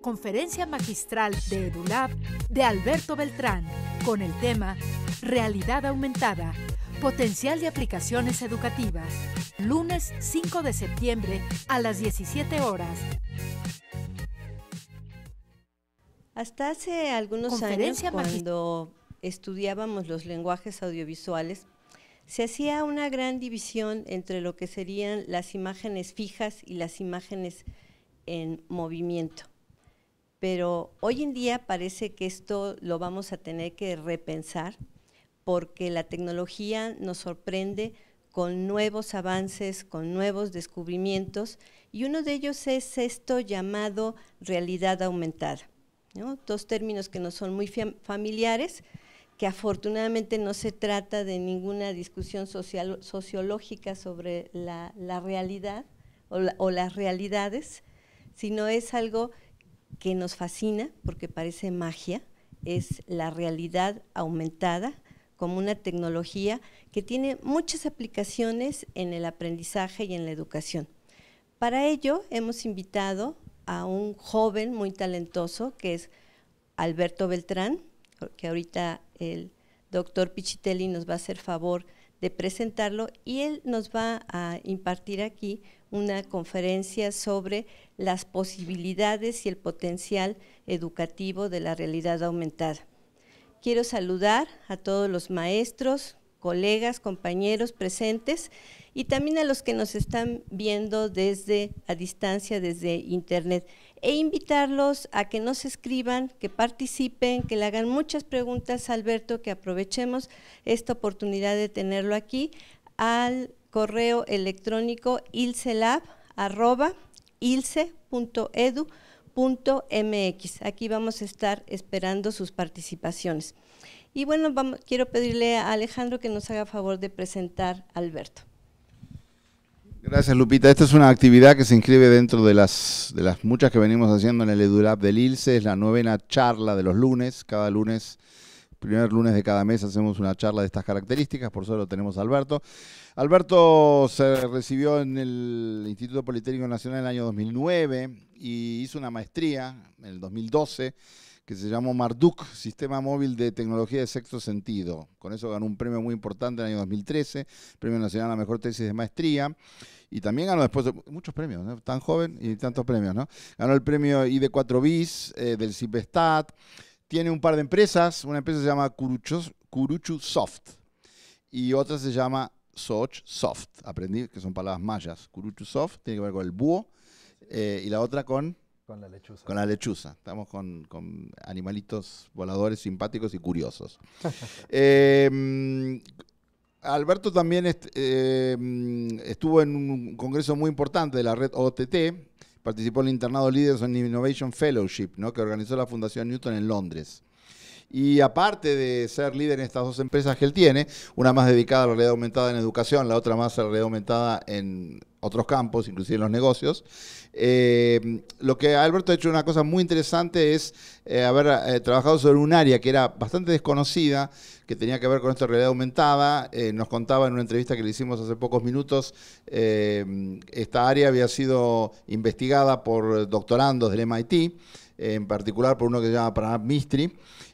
conferencia magistral de EduLab de Alberto Beltrán, con el tema Realidad aumentada, potencial de aplicaciones educativas, lunes 5 de septiembre a las 17 horas. Hasta hace algunos años, cuando estudiábamos los lenguajes audiovisuales, se hacía una gran división entre lo que serían las imágenes fijas y las imágenes en movimiento pero hoy en día parece que esto lo vamos a tener que repensar porque la tecnología nos sorprende con nuevos avances, con nuevos descubrimientos, y uno de ellos es esto llamado realidad aumentada. Dos términos que no son muy familiares, que afortunadamente no se trata de ninguna discusión sociológica sobre la, realidad o, o las realidades, sino es algo que nos fascina, porque parece magia, es la realidad aumentada como una tecnología que tiene muchas aplicaciones en el aprendizaje y en la educación. Para ello hemos invitado a un joven muy talentoso que es Alberto Beltrán, que ahorita el doctor Pichitelli nos va a hacer favor de presentarlo y él nos va a impartir aquí una conferencia sobre las posibilidades y el potencial educativo de la realidad aumentada. Quiero saludar a todos los maestros, colegas, compañeros presentes y también a los que nos están viendo desde a distancia, desde internet e invitarlos a que nos escriban, que participen, que le hagan muchas preguntas a Alberto, que aprovechemos esta oportunidad de tenerlo aquí al correo electrónico ilcelab.ilce.edu.mx. Aquí vamos a estar esperando sus participaciones. Y bueno, quiero pedirle a Alejandro que nos haga favor de presentar a Alberto. Gracias, Lupita. Esta es una actividad que se inscribe dentro de las, de las muchas que venimos haciendo en el EduLab del ILSE. Es la novena charla de los lunes. Cada lunes, primer lunes de cada mes, hacemos una charla de estas características. Por eso lo tenemos a Alberto. Alberto se recibió en el Instituto Politécnico Nacional en el año 2009 y hizo una maestría en el 2012 que se llamó Marduk, Sistema Móvil de Tecnología de Sexto Sentido. Con eso ganó un premio muy importante en el año 2013, Premio Nacional a la Mejor Tesis de Maestría. Y también ganó después de, muchos premios, tan joven y tantos premios. ¿no? Ganó el premio ID4 bis eh, del CIPESTAT. Tiene un par de empresas. Una empresa se llama Curuchos, Curuchu Soft y otra se llama Soch Soft. Aprendí que son palabras mayas. Curuchu Soft tiene que ver con el búho eh, y la otra con con la lechuza. Con la lechuza. Estamos con, animalitos voladores simpáticos y curiosos. Eh, Alberto también eh, estuvo en un congreso muy importante de la red OTT. Participó en el internado Leaders in Innovation Fellowship, que organizó la Fundación Newton en Londres. Y aparte de ser líder en estas dos empresas que él tiene, una más dedicada a la realidad aumentada en educación, la otra más a la realidad aumentada en otros campos, inclusive en los negocios, eh, lo que Alberto ha hecho una cosa muy interesante es eh, haber eh, trabajado sobre un área que era bastante desconocida, que tenía que ver con esta realidad aumentada. nos contaba en una entrevista que le hicimos hace pocos minutos, esta área había sido investigada por doctorandos del MIT en particular por uno que se llama Pranap Mistri.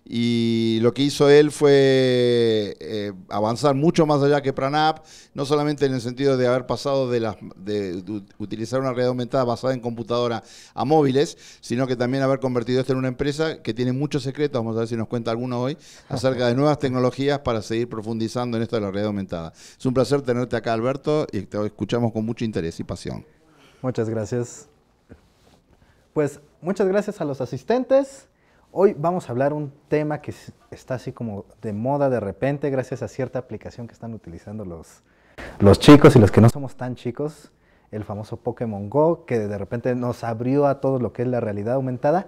Y lo que hizo él fue eh, avanzar mucho más allá que Pranab, no solamente en el sentido de haber pasado de, las, utilizar una realidad aumentada basada en computadora a móviles, sino que también haber convertido esto en una empresa que tiene muchos secretos, vamos a ver si nos cuenta alguno hoy, acerca de nuevas tecnologías para seguir profundizando en esto de la realidad aumentada. Es un placer tenerte acá, Alberto, y te escuchamos con mucho interés y pasión. Muchas gracias pues muchas gracias a los asistentes. Hoy vamos a hablar un tema que está así como de moda de repente gracias a cierta aplicación que están utilizando los, los chicos y los que no somos tan chicos, el famoso Pokémon Go, que de repente nos abrió a todo lo que es la realidad aumentada.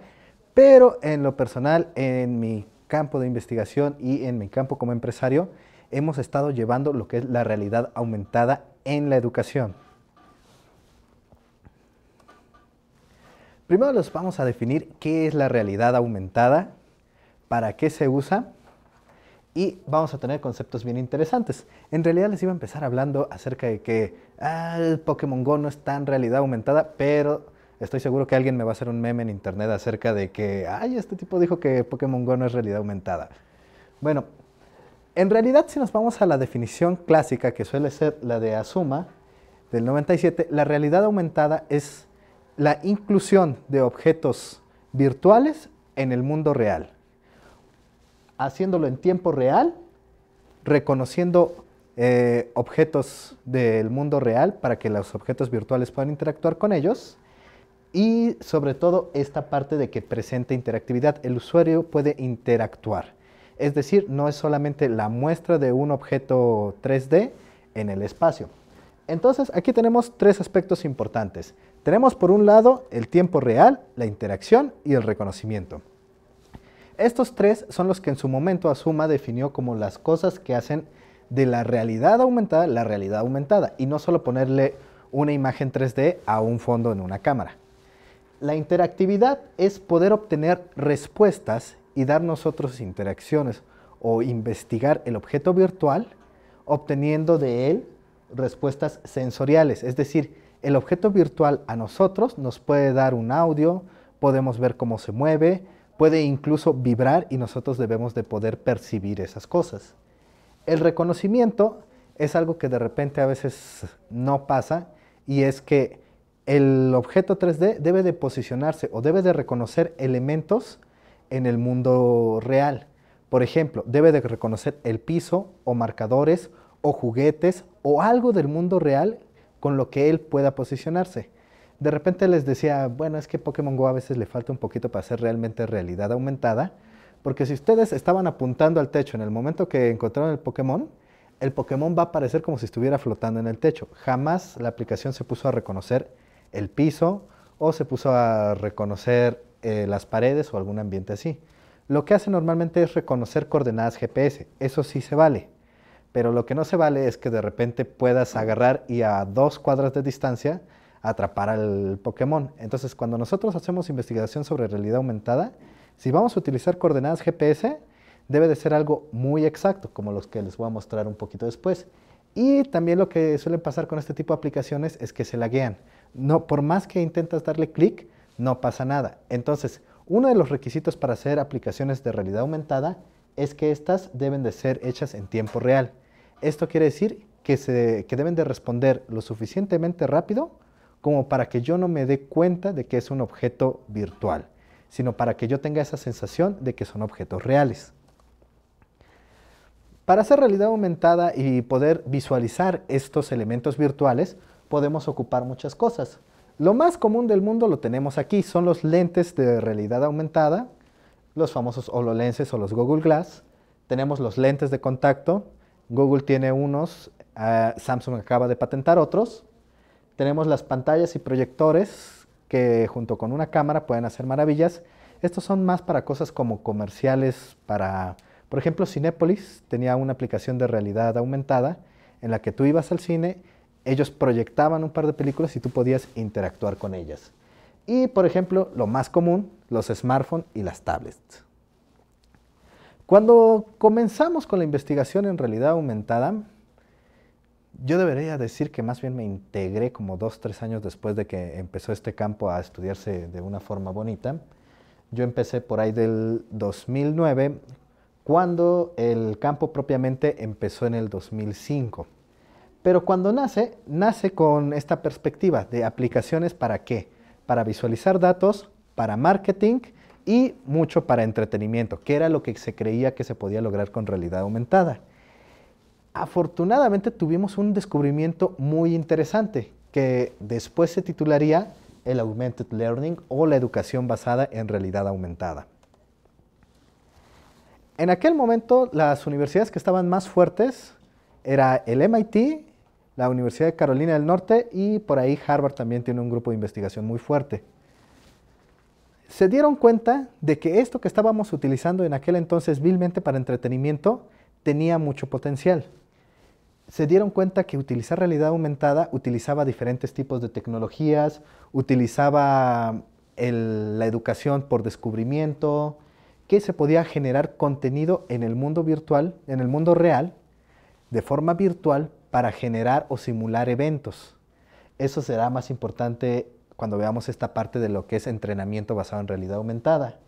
Pero en lo personal, en mi campo de investigación y en mi campo como empresario, hemos estado llevando lo que es la realidad aumentada en la educación. Primero les vamos a definir qué es la realidad aumentada, para qué se usa y vamos a tener conceptos bien interesantes. En realidad les iba a empezar hablando acerca de que ah, Pokémon Go no es tan realidad aumentada, pero estoy seguro que alguien me va a hacer un meme en internet acerca de que, ay, este tipo dijo que Pokémon Go no es realidad aumentada. Bueno, en realidad si nos vamos a la definición clásica que suele ser la de Asuma del 97, la realidad aumentada es la inclusión de objetos virtuales en el mundo real, haciéndolo en tiempo real, reconociendo eh, objetos del mundo real para que los objetos virtuales puedan interactuar con ellos y sobre todo esta parte de que presenta interactividad, el usuario puede interactuar. Es decir, no es solamente la muestra de un objeto 3D en el espacio, entonces, aquí tenemos tres aspectos importantes. Tenemos por un lado el tiempo real, la interacción y el reconocimiento. Estos tres son los que en su momento Asuma definió como las cosas que hacen de la realidad aumentada la realidad aumentada y no solo ponerle una imagen 3D a un fondo en una cámara. La interactividad es poder obtener respuestas y dar nosotros interacciones o investigar el objeto virtual obteniendo de él respuestas sensoriales, es decir, el objeto virtual a nosotros nos puede dar un audio, podemos ver cómo se mueve, puede incluso vibrar y nosotros debemos de poder percibir esas cosas. El reconocimiento es algo que de repente a veces no pasa y es que el objeto 3D debe de posicionarse o debe de reconocer elementos en el mundo real. Por ejemplo, debe de reconocer el piso o marcadores o juguetes o algo del mundo real con lo que él pueda posicionarse. De repente les decía, bueno, es que Pokémon Go a veces le falta un poquito para ser realmente realidad aumentada, porque si ustedes estaban apuntando al techo en el momento que encontraron el Pokémon, el Pokémon va a aparecer como si estuviera flotando en el techo. Jamás la aplicación se puso a reconocer el piso o se puso a reconocer eh, las paredes o algún ambiente así. Lo que hace normalmente es reconocer coordenadas GPS, eso sí se vale. Pero lo que no se vale es que de repente puedas agarrar y a dos cuadras de distancia atrapar al Pokémon. Entonces, cuando nosotros hacemos investigación sobre realidad aumentada, si vamos a utilizar coordenadas GPS, debe de ser algo muy exacto, como los que les voy a mostrar un poquito después. Y también lo que suele pasar con este tipo de aplicaciones es que se laguean. No, por más que intentas darle clic, no pasa nada. Entonces, uno de los requisitos para hacer aplicaciones de realidad aumentada es que estas deben de ser hechas en tiempo real. Esto quiere decir que, se, que deben de responder lo suficientemente rápido como para que yo no me dé cuenta de que es un objeto virtual, sino para que yo tenga esa sensación de que son objetos reales. Para hacer realidad aumentada y poder visualizar estos elementos virtuales, podemos ocupar muchas cosas. Lo más común del mundo lo tenemos aquí, son los lentes de realidad aumentada los famosos HoloLenses o los Google Glass. Tenemos los lentes de contacto. Google tiene unos, eh, Samsung acaba de patentar otros. Tenemos las pantallas y proyectores que junto con una cámara pueden hacer maravillas. Estos son más para cosas como comerciales, para, por ejemplo, Cinépolis tenía una aplicación de realidad aumentada en la que tú ibas al cine, ellos proyectaban un par de películas y tú podías interactuar con ellas. Y, por ejemplo, lo más común, los smartphones y las tablets. Cuando comenzamos con la investigación en realidad aumentada, yo debería decir que más bien me integré como dos, tres años después de que empezó este campo a estudiarse de una forma bonita. Yo empecé por ahí del 2009, cuando el campo propiamente empezó en el 2005. Pero cuando nace, nace con esta perspectiva de aplicaciones para qué? para visualizar datos, para marketing y mucho para entretenimiento, que era lo que se creía que se podía lograr con realidad aumentada. Afortunadamente tuvimos un descubrimiento muy interesante que después se titularía el Augmented Learning o la educación basada en realidad aumentada. En aquel momento las universidades que estaban más fuertes era el MIT la Universidad de Carolina del Norte y por ahí Harvard también tiene un grupo de investigación muy fuerte. Se dieron cuenta de que esto que estábamos utilizando en aquel entonces vilmente para entretenimiento tenía mucho potencial. Se dieron cuenta que utilizar realidad aumentada utilizaba diferentes tipos de tecnologías, utilizaba la educación por descubrimiento, que se podía generar contenido en el mundo virtual, en el mundo real, de forma virtual, para generar o simular eventos. Eso será más importante cuando veamos esta parte de lo que es entrenamiento basado en realidad aumentada.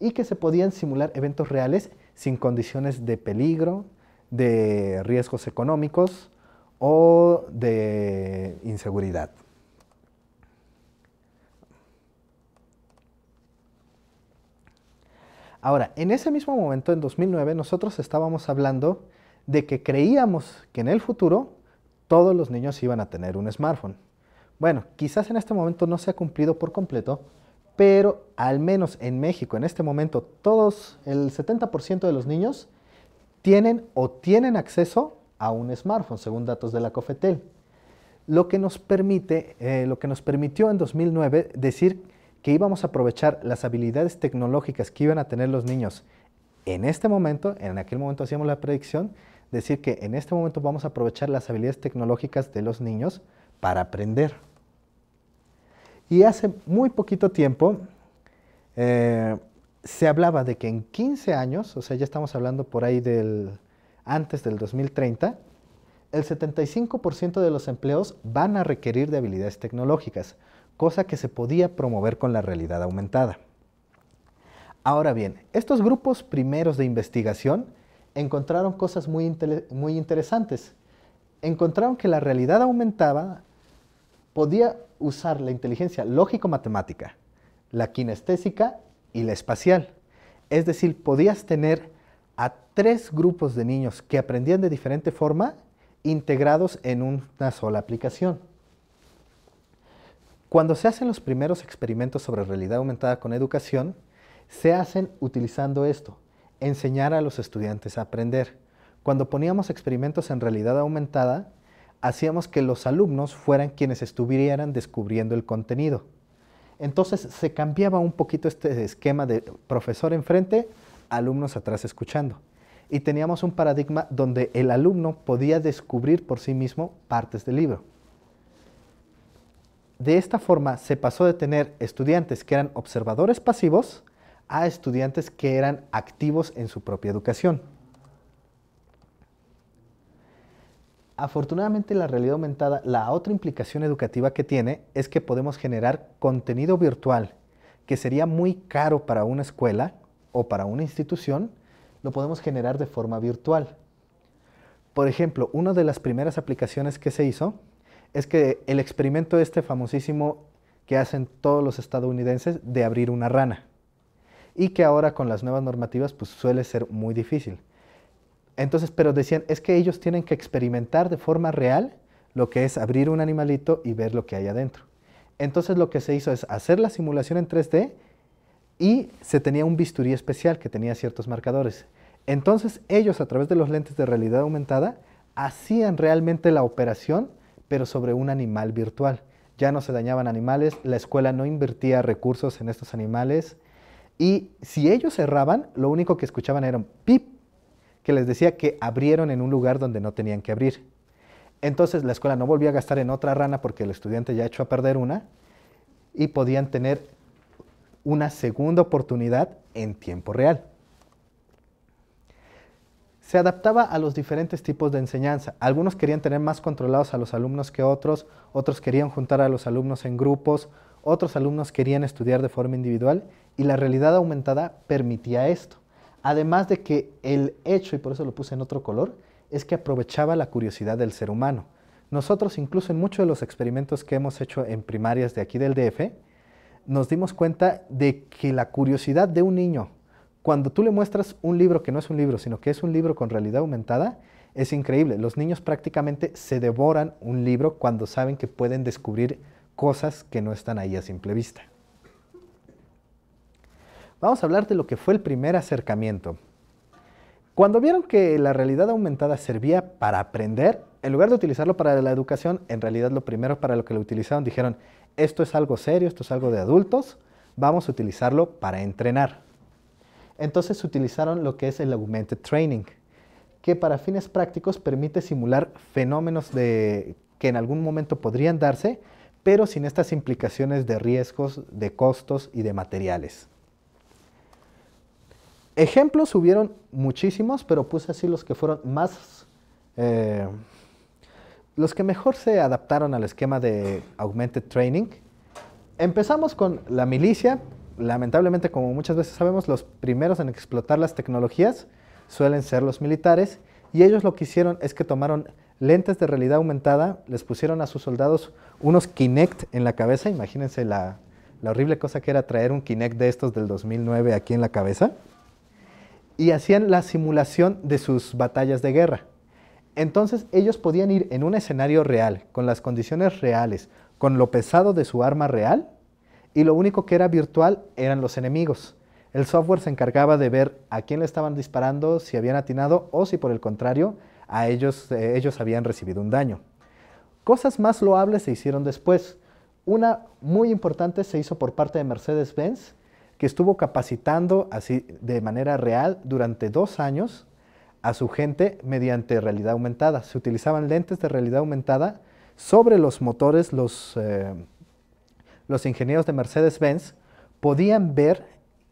Y que se podían simular eventos reales sin condiciones de peligro, de riesgos económicos o de inseguridad. Ahora, en ese mismo momento, en 2009, nosotros estábamos hablando de que creíamos que en el futuro todos los niños iban a tener un smartphone. Bueno, quizás en este momento no se ha cumplido por completo, pero al menos en México en este momento todos, el 70% de los niños tienen o tienen acceso a un smartphone, según datos de la COFETEL. Lo que nos permite, eh, lo que nos permitió en 2009 decir que íbamos a aprovechar las habilidades tecnológicas que iban a tener los niños en este momento, en aquel momento hacíamos la predicción, decir que en este momento vamos a aprovechar las habilidades tecnológicas de los niños para aprender. Y hace muy poquito tiempo eh, se hablaba de que en 15 años, o sea, ya estamos hablando por ahí del antes del 2030, el 75% de los empleos van a requerir de habilidades tecnológicas, cosa que se podía promover con la realidad aumentada. Ahora bien, estos grupos primeros de investigación encontraron cosas muy, muy interesantes. Encontraron que la realidad aumentada podía usar la inteligencia lógico-matemática, la kinestésica y la espacial. Es decir, podías tener a tres grupos de niños que aprendían de diferente forma integrados en una sola aplicación. Cuando se hacen los primeros experimentos sobre realidad aumentada con educación, se hacen utilizando esto, enseñar a los estudiantes a aprender. Cuando poníamos experimentos en realidad aumentada, hacíamos que los alumnos fueran quienes estuvieran descubriendo el contenido. Entonces se cambiaba un poquito este esquema de profesor enfrente, alumnos atrás escuchando. Y teníamos un paradigma donde el alumno podía descubrir por sí mismo partes del libro. De esta forma se pasó de tener estudiantes que eran observadores pasivos a estudiantes que eran activos en su propia educación. Afortunadamente la realidad aumentada, la otra implicación educativa que tiene es que podemos generar contenido virtual que sería muy caro para una escuela o para una institución, lo podemos generar de forma virtual. Por ejemplo, una de las primeras aplicaciones que se hizo es que el experimento este famosísimo que hacen todos los estadounidenses de abrir una rana y que ahora con las nuevas normativas pues suele ser muy difícil. Entonces, pero decían, es que ellos tienen que experimentar de forma real lo que es abrir un animalito y ver lo que hay adentro. Entonces lo que se hizo es hacer la simulación en 3D y se tenía un bisturí especial que tenía ciertos marcadores. Entonces ellos a través de los lentes de realidad aumentada hacían realmente la operación, pero sobre un animal virtual. Ya no se dañaban animales, la escuela no invertía recursos en estos animales, y si ellos cerraban, lo único que escuchaban era un pip, que les decía que abrieron en un lugar donde no tenían que abrir. Entonces la escuela no volvía a gastar en otra rana porque el estudiante ya echó a perder una y podían tener una segunda oportunidad en tiempo real. Se adaptaba a los diferentes tipos de enseñanza. Algunos querían tener más controlados a los alumnos que otros, otros querían juntar a los alumnos en grupos, otros alumnos querían estudiar de forma individual y la realidad aumentada permitía esto. Además de que el hecho, y por eso lo puse en otro color, es que aprovechaba la curiosidad del ser humano. Nosotros incluso en muchos de los experimentos que hemos hecho en primarias de aquí del DF, nos dimos cuenta de que la curiosidad de un niño, cuando tú le muestras un libro que no es un libro, sino que es un libro con realidad aumentada, es increíble. Los niños prácticamente se devoran un libro cuando saben que pueden descubrir cosas que no están ahí a simple vista. Vamos a hablar de lo que fue el primer acercamiento. Cuando vieron que la realidad aumentada servía para aprender, en lugar de utilizarlo para la educación, en realidad lo primero para lo que lo utilizaron dijeron, esto es algo serio, esto es algo de adultos, vamos a utilizarlo para entrenar. Entonces utilizaron lo que es el augmented training, que para fines prácticos permite simular fenómenos que en algún momento podrían darse, pero sin estas implicaciones de riesgos, de costos y de materiales. Ejemplos hubieron muchísimos, pero puse así los que fueron más, eh, los que mejor se adaptaron al esquema de Augmented Training. Empezamos con la milicia. Lamentablemente, como muchas veces sabemos, los primeros en explotar las tecnologías suelen ser los militares, y ellos lo que hicieron es que tomaron lentes de realidad aumentada, les pusieron a sus soldados unos Kinect en la cabeza, imagínense la, horrible cosa que era traer un Kinect de estos del 2009 aquí en la cabeza, y hacían la simulación de sus batallas de guerra. Entonces ellos podían ir en un escenario real, con las condiciones reales, con lo pesado de su arma real, y lo único que era virtual eran los enemigos. El software se encargaba de ver a quién le estaban disparando, si habían atinado o si por el contrario a ellos, eh, ellos habían recibido un daño. Cosas más loables se hicieron después. Una muy importante se hizo por parte de Mercedes-Benz, que estuvo capacitando así de manera real durante dos años a su gente mediante realidad aumentada. Se utilizaban lentes de realidad aumentada sobre los motores, los, eh, los ingenieros de Mercedes-Benz podían ver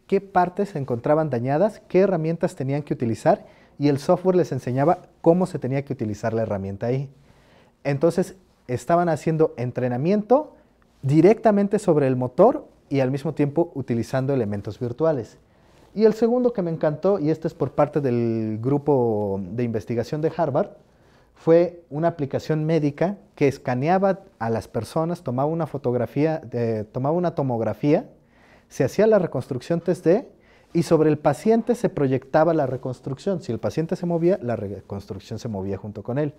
qué partes se encontraban dañadas, qué herramientas tenían que utilizar y el software les enseñaba cómo se tenía que utilizar la herramienta ahí. Entonces estaban haciendo entrenamiento directamente sobre el motor y al mismo tiempo utilizando elementos virtuales. Y el segundo que me encantó, y este es por parte del grupo de investigación de Harvard, fue una aplicación médica que escaneaba a las personas, tomaba una fotografía, eh, tomaba una tomografía, se hacía la reconstrucción 3D y sobre el paciente se proyectaba la reconstrucción. Si el paciente se movía, la reconstrucción se movía junto con él.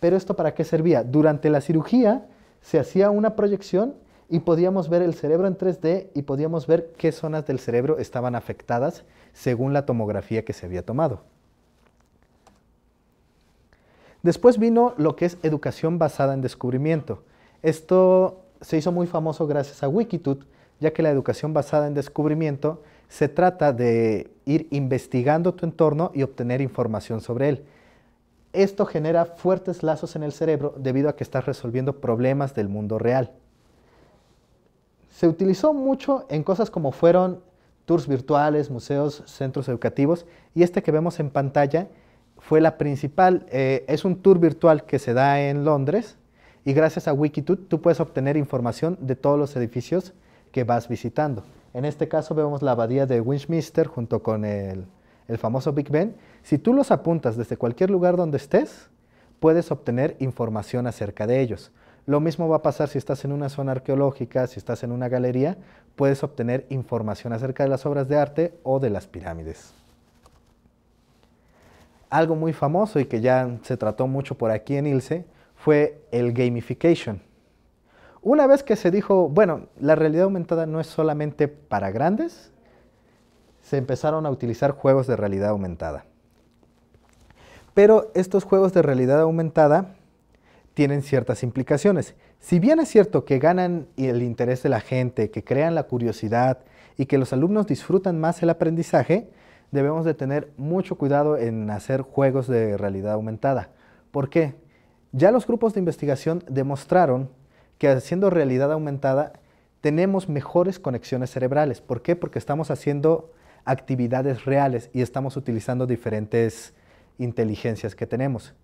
Pero esto para qué servía? Durante la cirugía se hacía una proyección y podíamos ver el cerebro en 3D y podíamos ver qué zonas del cerebro estaban afectadas según la tomografía que se había tomado. Después vino lo que es educación basada en descubrimiento. Esto se hizo muy famoso gracias a Wikitud ya que la educación basada en descubrimiento se trata de ir investigando tu entorno y obtener información sobre él. Esto genera fuertes lazos en el cerebro debido a que estás resolviendo problemas del mundo real. Se utilizó mucho en cosas como fueron tours virtuales, museos, centros educativos y este que vemos en pantalla fue la principal, eh, es un tour virtual que se da en Londres y gracias a Wikitude tú puedes obtener información de todos los edificios que vas visitando. En este caso vemos la abadía de Winchester junto con el, el famoso Big Ben. Si tú los apuntas desde cualquier lugar donde estés, puedes obtener información acerca de ellos. Lo mismo va a pasar si estás en una zona arqueológica, si estás en una galería, puedes obtener información acerca de las obras de arte o de las pirámides. Algo muy famoso y que ya se trató mucho por aquí en Ilse fue el gamification. Una vez que se dijo, bueno, la realidad aumentada no es solamente para grandes, se empezaron a utilizar juegos de realidad aumentada. Pero estos juegos de realidad aumentada tienen ciertas implicaciones. Si bien es cierto que ganan el interés de la gente, que crean la curiosidad y que los alumnos disfrutan más el aprendizaje, debemos de tener mucho cuidado en hacer juegos de realidad aumentada. ¿Por qué? Ya los grupos de investigación demostraron que haciendo realidad aumentada tenemos mejores conexiones cerebrales. ¿Por qué? Porque estamos haciendo actividades reales y estamos utilizando diferentes inteligencias que tenemos.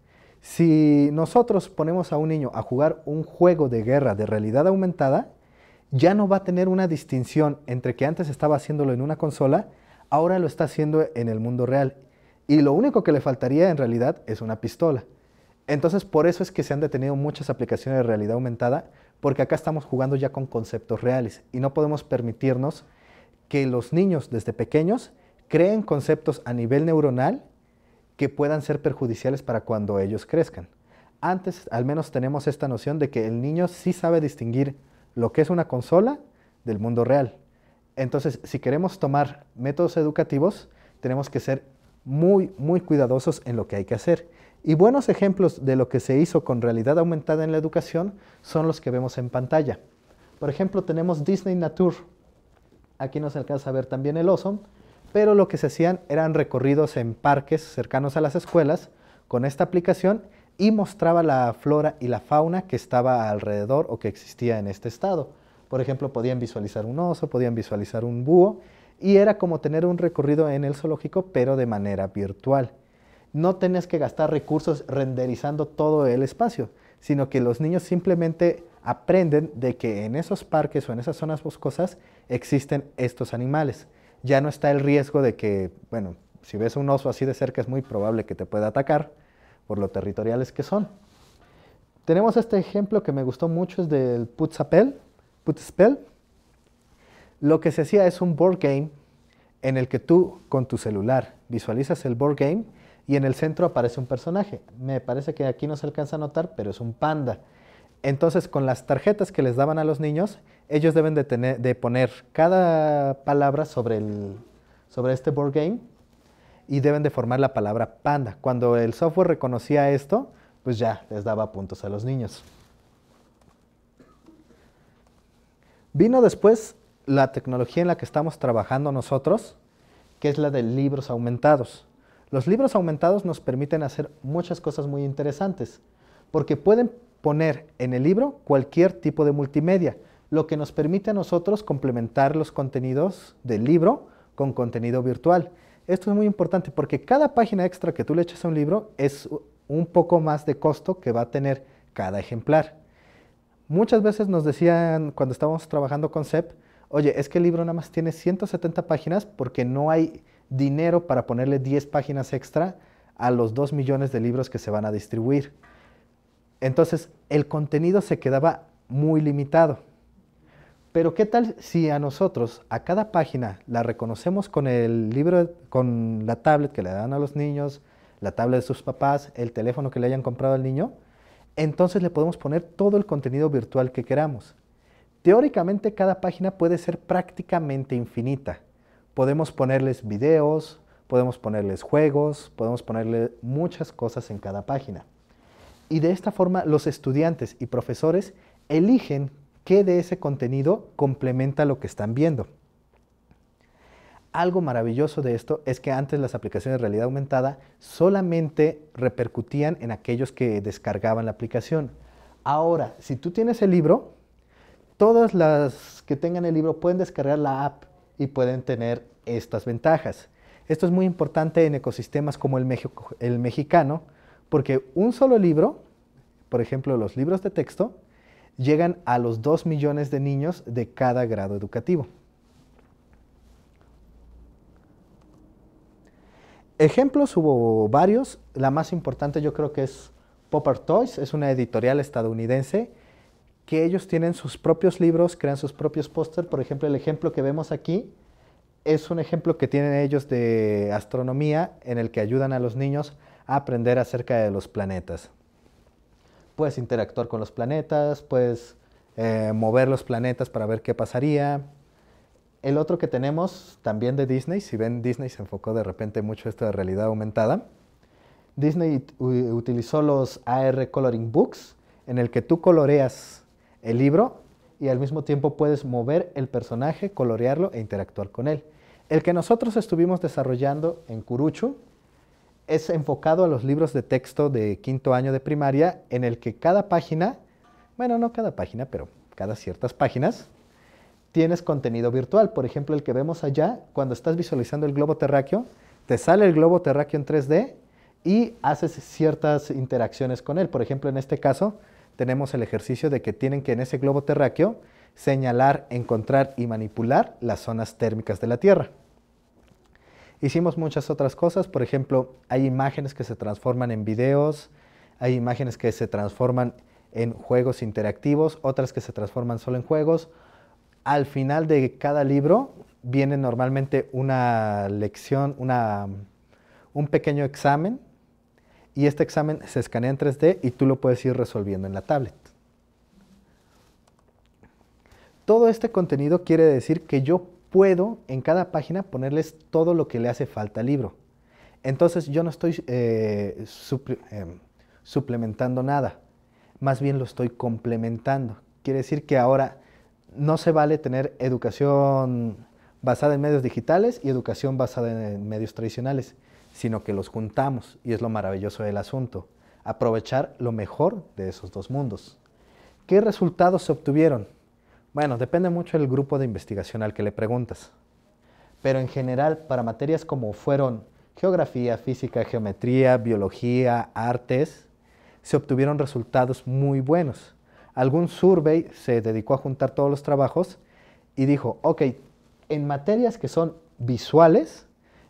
Si nosotros ponemos a un niño a jugar un juego de guerra de realidad aumentada, ya no va a tener una distinción entre que antes estaba haciéndolo en una consola, ahora lo está haciendo en el mundo real. Y lo único que le faltaría en realidad es una pistola. Entonces por eso es que se han detenido muchas aplicaciones de realidad aumentada, porque acá estamos jugando ya con conceptos reales y no podemos permitirnos que los niños desde pequeños creen conceptos a nivel neuronal que puedan ser perjudiciales para cuando ellos crezcan. Antes al menos tenemos esta noción de que el niño sí sabe distinguir lo que es una consola del mundo real. Entonces, si queremos tomar métodos educativos, tenemos que ser muy, muy cuidadosos en lo que hay que hacer. Y buenos ejemplos de lo que se hizo con realidad aumentada en la educación son los que vemos en pantalla. Por ejemplo, tenemos Disney Nature. Aquí nos alcanza a ver también el oso, pero lo que se hacían eran recorridos en parques cercanos a las escuelas con esta aplicación y mostraba la flora y la fauna que estaba alrededor o que existía en este estado. Por ejemplo, podían visualizar un oso, podían visualizar un búho y era como tener un recorrido en el zoológico, pero de manera virtual no tienes que gastar recursos renderizando todo el espacio, sino que los niños simplemente aprenden de que en esos parques o en esas zonas boscosas existen estos animales. Ya no está el riesgo de que, bueno, si ves un oso así de cerca es muy probable que te pueda atacar por lo territoriales que son. Tenemos este ejemplo que me gustó mucho, es del Putzapel, Spell. Lo que se hacía es un board game en el que tú con tu celular visualizas el board game y en el centro aparece un personaje. Me parece que aquí no se alcanza a notar, pero es un panda. Entonces, con las tarjetas que les daban a los niños, ellos deben de, poner cada palabra sobre, sobre este board game y deben de formar la palabra panda. Cuando el software reconocía esto, pues ya les daba puntos a los niños. Vino después la tecnología en la que estamos trabajando nosotros, que es la de libros aumentados. Los libros aumentados nos permiten hacer muchas cosas muy interesantes, porque pueden poner en el libro cualquier tipo de multimedia, lo que nos permite a nosotros complementar los contenidos del libro con contenido virtual. Esto es muy importante porque cada página extra que tú le eches a un libro es un poco más de costo que va a tener cada ejemplar. Muchas veces nos decían cuando estábamos trabajando con CEP, oye, es que el libro nada más tiene 170 páginas porque no hay dinero para ponerle 10 páginas extra a los 2 millones de libros que se van a distribuir. Entonces, el contenido se quedaba muy limitado. Pero ¿qué tal si a nosotros, a cada página, la reconocemos con el libro, con la tablet que le dan a los niños, la tablet de sus papás, el teléfono que le hayan comprado al niño? Entonces le podemos poner todo el contenido virtual que queramos. Teóricamente cada página puede ser prácticamente infinita podemos ponerles videos, podemos ponerles juegos, podemos ponerle muchas cosas en cada página. Y de esta forma los estudiantes y profesores eligen qué de ese contenido complementa lo que están viendo. Algo maravilloso de esto es que antes las aplicaciones de realidad aumentada solamente repercutían en aquellos que descargaban la aplicación. Ahora, si tú tienes el libro, todas las que tengan el libro pueden descargar la app y pueden tener estas ventajas. Esto es muy importante en ecosistemas como el, mexicano, porque un solo libro, por ejemplo los libros de texto, llegan a los 2 millones de niños de cada grado educativo. Ejemplos hubo varios, la más importante yo creo que es Popper Toys, es una editorial estadounidense que ellos tienen sus propios libros, crean sus propios póster. Por ejemplo, el ejemplo que vemos aquí es un ejemplo que tienen ellos de astronomía en el que ayudan a los niños a aprender acerca de los planetas. Puedes interactuar con los planetas, puedes eh, mover los planetas para ver qué pasaría. El otro que tenemos también de Disney, si ven Disney se enfocó de repente mucho esto de realidad aumentada. Disney utilizó los AR Coloring Books en el que tú coloreas el libro y al mismo tiempo puedes mover el personaje, colorearlo e interactuar con él. El que nosotros estuvimos desarrollando en Curuchu es enfocado a los libros de texto de quinto año de primaria, en el que cada página, bueno, no cada página, pero cada ciertas páginas, tienes contenido virtual. Por ejemplo, el que vemos allá, cuando estás visualizando el globo terráqueo, te sale el globo terráqueo en 3D y haces ciertas interacciones con él. Por ejemplo, en este caso, tenemos el ejercicio de que tienen que en ese globo terráqueo señalar, encontrar y manipular las zonas térmicas de la Tierra. Hicimos muchas otras cosas, por ejemplo, hay imágenes que se transforman en videos, hay imágenes que se transforman en juegos interactivos, otras que se transforman solo en juegos. Al final de cada libro viene normalmente una lección, un pequeño examen y este examen se escanea en 3D y tú lo puedes ir resolviendo en la tablet. Todo este contenido quiere decir que yo puedo en cada página ponerles todo lo que le hace falta al libro. Entonces yo no estoy eh, eh, suplementando nada, más bien lo estoy complementando. Quiere decir que ahora no se vale tener educación basada en medios digitales y educación basada en medios tradicionales sino que los juntamos, y es lo maravilloso del asunto, aprovechar lo mejor de esos dos mundos. ¿Qué resultados se obtuvieron? Bueno, depende mucho del grupo de investigación al que le preguntas, pero en general para materias como fueron geografía, física, geometría, biología, artes, se obtuvieron resultados muy buenos. Algún survey se dedicó a juntar todos los trabajos y dijo, ok, en materias que son visuales,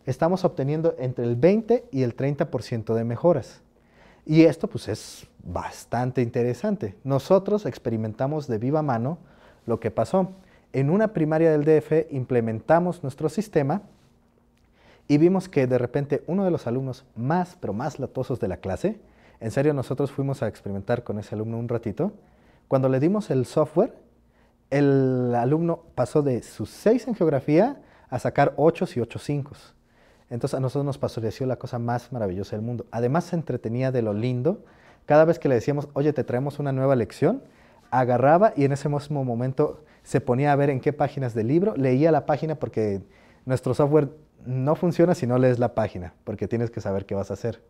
estamos obteniendo entre el 20 y el 30% de mejoras. Y esto pues es bastante interesante. Nosotros experimentamos de viva mano lo que pasó. En una primaria del DF implementamos nuestro sistema y vimos que de repente uno de los alumnos más, pero más latosos de la clase, en serio nosotros fuimos a experimentar con ese alumno un ratito, cuando le dimos el software, el alumno pasó de sus 6 en geografía a sacar 8 y 8 5. Entonces a nosotros nos pasó la cosa más maravillosa del mundo. Además se entretenía de lo lindo. Cada vez que le decíamos, oye, te traemos una nueva lección, agarraba y en ese mismo momento se ponía a ver en qué páginas del libro, leía la página porque nuestro software no funciona si no lees la página, porque tienes que saber qué vas a hacer.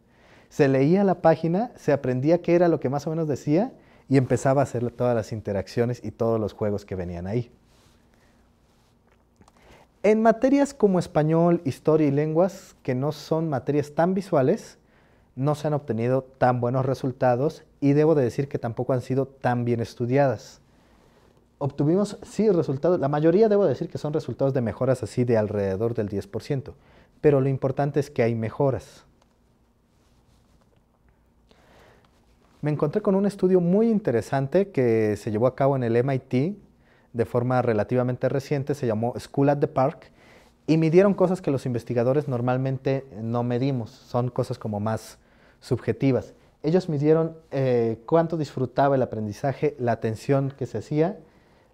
Se leía la página, se aprendía qué era lo que más o menos decía y empezaba a hacer todas las interacciones y todos los juegos que venían ahí. En materias como español, historia y lenguas, que no son materias tan visuales, no se han obtenido tan buenos resultados y debo de decir que tampoco han sido tan bien estudiadas. Obtuvimos, sí, resultados, la mayoría debo decir que son resultados de mejoras así de alrededor del 10%, pero lo importante es que hay mejoras. Me encontré con un estudio muy interesante que se llevó a cabo en el MIT de forma relativamente reciente, se llamó School at the Park, y midieron cosas que los investigadores normalmente no medimos, son cosas como más subjetivas. Ellos midieron eh, cuánto disfrutaba el aprendizaje, la atención que se hacía,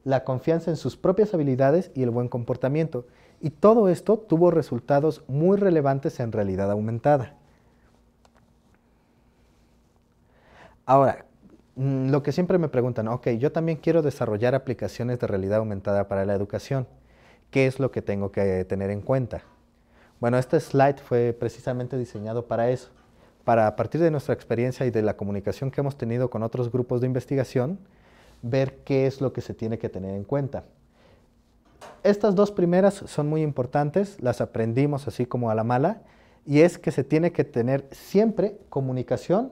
la confianza en sus propias habilidades y el buen comportamiento. Y todo esto tuvo resultados muy relevantes en realidad aumentada. Ahora, Mm, lo que siempre me preguntan, ok, yo también quiero desarrollar aplicaciones de realidad aumentada para la educación. ¿Qué es lo que tengo que tener en cuenta? Bueno, este slide fue precisamente diseñado para eso, para a partir de nuestra experiencia y de la comunicación que hemos tenido con otros grupos de investigación, ver qué es lo que se tiene que tener en cuenta. Estas dos primeras son muy importantes, las aprendimos así como a la mala, y es que se tiene que tener siempre comunicación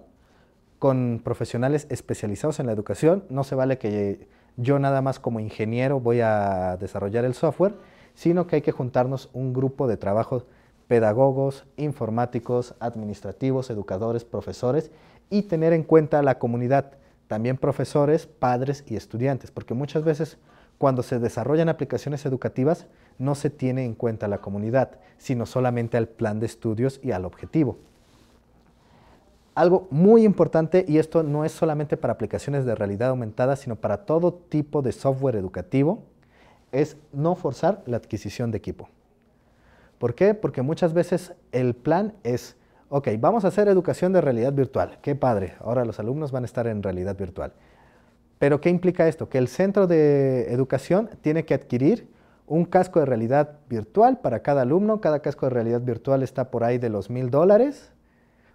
con profesionales especializados en la educación. No se vale que yo nada más como ingeniero voy a desarrollar el software, sino que hay que juntarnos un grupo de trabajo pedagogos, informáticos, administrativos, educadores, profesores y tener en cuenta a la comunidad, también profesores, padres y estudiantes, porque muchas veces cuando se desarrollan aplicaciones educativas no se tiene en cuenta a la comunidad, sino solamente al plan de estudios y al objetivo algo muy importante, y esto no es solamente para aplicaciones de realidad aumentada, sino para todo tipo de software educativo, es no forzar la adquisición de equipo. ¿Por qué? Porque muchas veces el plan es, ok, vamos a hacer educación de realidad virtual, qué padre, ahora los alumnos van a estar en realidad virtual. Pero ¿qué implica esto? Que el centro de educación tiene que adquirir un casco de realidad virtual para cada alumno, cada casco de realidad virtual está por ahí de los mil dólares,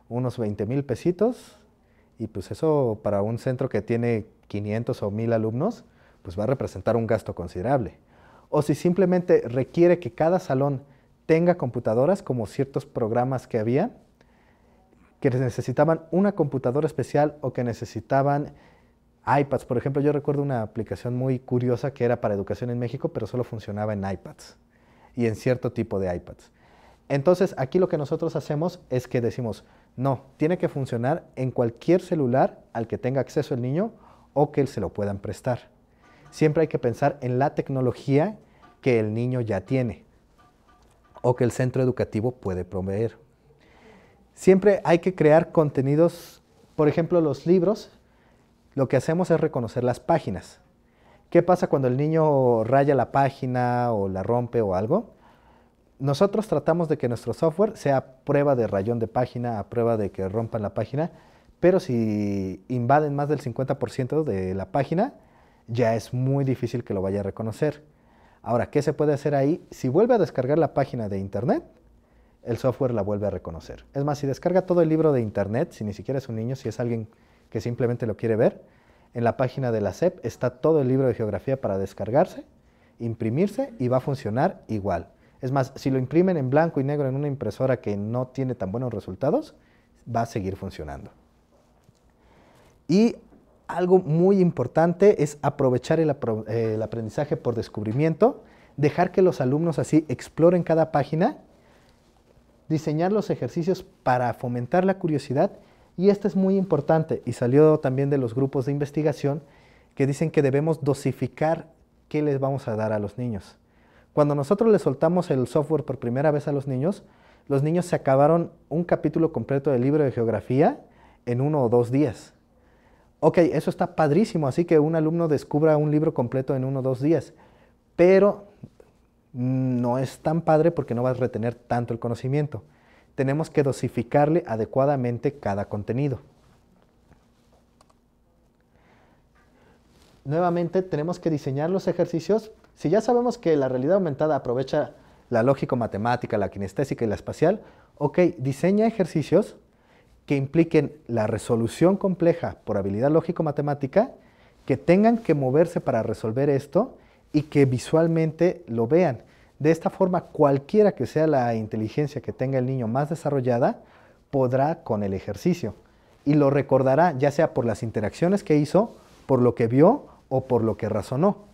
unos 20 mil pesitos y pues eso para un centro que tiene 500 o 1000 alumnos, pues va a representar un gasto considerable. O si simplemente requiere que cada salón tenga computadoras, como ciertos programas que había, que necesitaban una computadora especial o que necesitaban iPads. Por ejemplo, yo recuerdo una aplicación muy curiosa que era para educación en México, pero solo funcionaba en iPads y en cierto tipo de iPads. Entonces, aquí lo que nosotros hacemos es que decimos, no, tiene que funcionar en cualquier celular al que tenga acceso el niño o que él se lo puedan prestar. Siempre hay que pensar en la tecnología que el niño ya tiene o que el centro educativo puede proveer. Siempre hay que crear contenidos, por ejemplo, los libros, lo que hacemos es reconocer las páginas. ¿Qué pasa cuando el niño raya la página o la rompe o algo? nosotros tratamos de que nuestro software sea prueba de rayón de página, a prueba de que rompan la página, pero si invaden más del 50% de la página, ya es muy difícil que lo vaya a reconocer. Ahora, ¿qué se puede hacer ahí? Si vuelve a descargar la página de Internet, el software la vuelve a reconocer. Es más, si descarga todo el libro de Internet, si ni siquiera es un niño, si es alguien que simplemente lo quiere ver, en la página de la SEP está todo el libro de geografía para descargarse, imprimirse y va a funcionar igual. Es más, si lo imprimen en blanco y negro en una impresora que no tiene tan buenos resultados, va a seguir funcionando. Y algo muy importante es aprovechar el, aprendizaje por descubrimiento, dejar que los alumnos así exploren cada página, diseñar los ejercicios para fomentar la curiosidad y esto es muy importante y salió también de los grupos de investigación que dicen que debemos dosificar qué les vamos a dar a los niños. Cuando nosotros le soltamos el software por primera vez a los niños, los niños se acabaron un capítulo completo del libro de geografía en uno o dos días. Ok, eso está padrísimo, así que un alumno descubra un libro completo en uno o dos días, pero no es tan padre porque no vas a retener tanto el conocimiento. Tenemos que dosificarle adecuadamente cada contenido. Nuevamente tenemos que diseñar los ejercicios si ya sabemos que la realidad aumentada aprovecha la lógico-matemática, la kinestésica y la espacial, ok, diseña ejercicios que impliquen la resolución compleja por habilidad lógico-matemática, que tengan que moverse para resolver esto y que visualmente lo vean. De esta forma, cualquiera que sea la inteligencia que tenga el niño más desarrollada, podrá con el ejercicio. Y lo recordará ya sea por las interacciones que hizo, por lo que vio o por lo que razonó.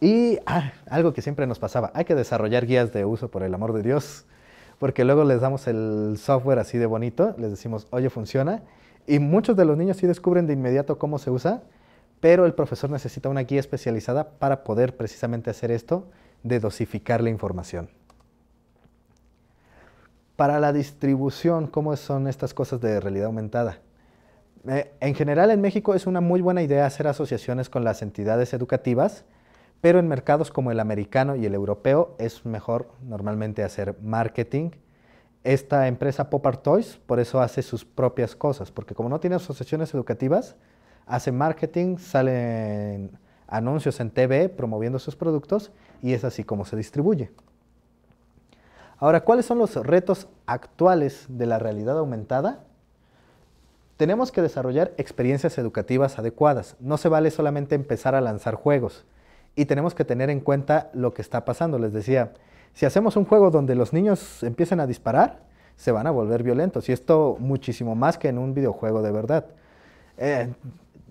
Y ah, algo que siempre nos pasaba, hay que desarrollar guías de uso por el amor de Dios, porque luego les damos el software así de bonito, les decimos, oye, funciona, y muchos de los niños sí descubren de inmediato cómo se usa, pero el profesor necesita una guía especializada para poder precisamente hacer esto de dosificar la información. Para la distribución, ¿cómo son estas cosas de realidad aumentada? Eh, en general en México es una muy buena idea hacer asociaciones con las entidades educativas, pero en mercados como el americano y el europeo es mejor normalmente hacer marketing. Esta empresa Popart Toys por eso hace sus propias cosas, porque como no tiene asociaciones educativas, hace marketing, salen anuncios en TV promoviendo sus productos y es así como se distribuye. Ahora, ¿cuáles son los retos actuales de la realidad aumentada? Tenemos que desarrollar experiencias educativas adecuadas. No se vale solamente empezar a lanzar juegos y tenemos que tener en cuenta lo que está pasando. Les decía, si hacemos un juego donde los niños empiezan a disparar, se van a volver violentos. Y esto muchísimo más que en un videojuego de verdad. Eh,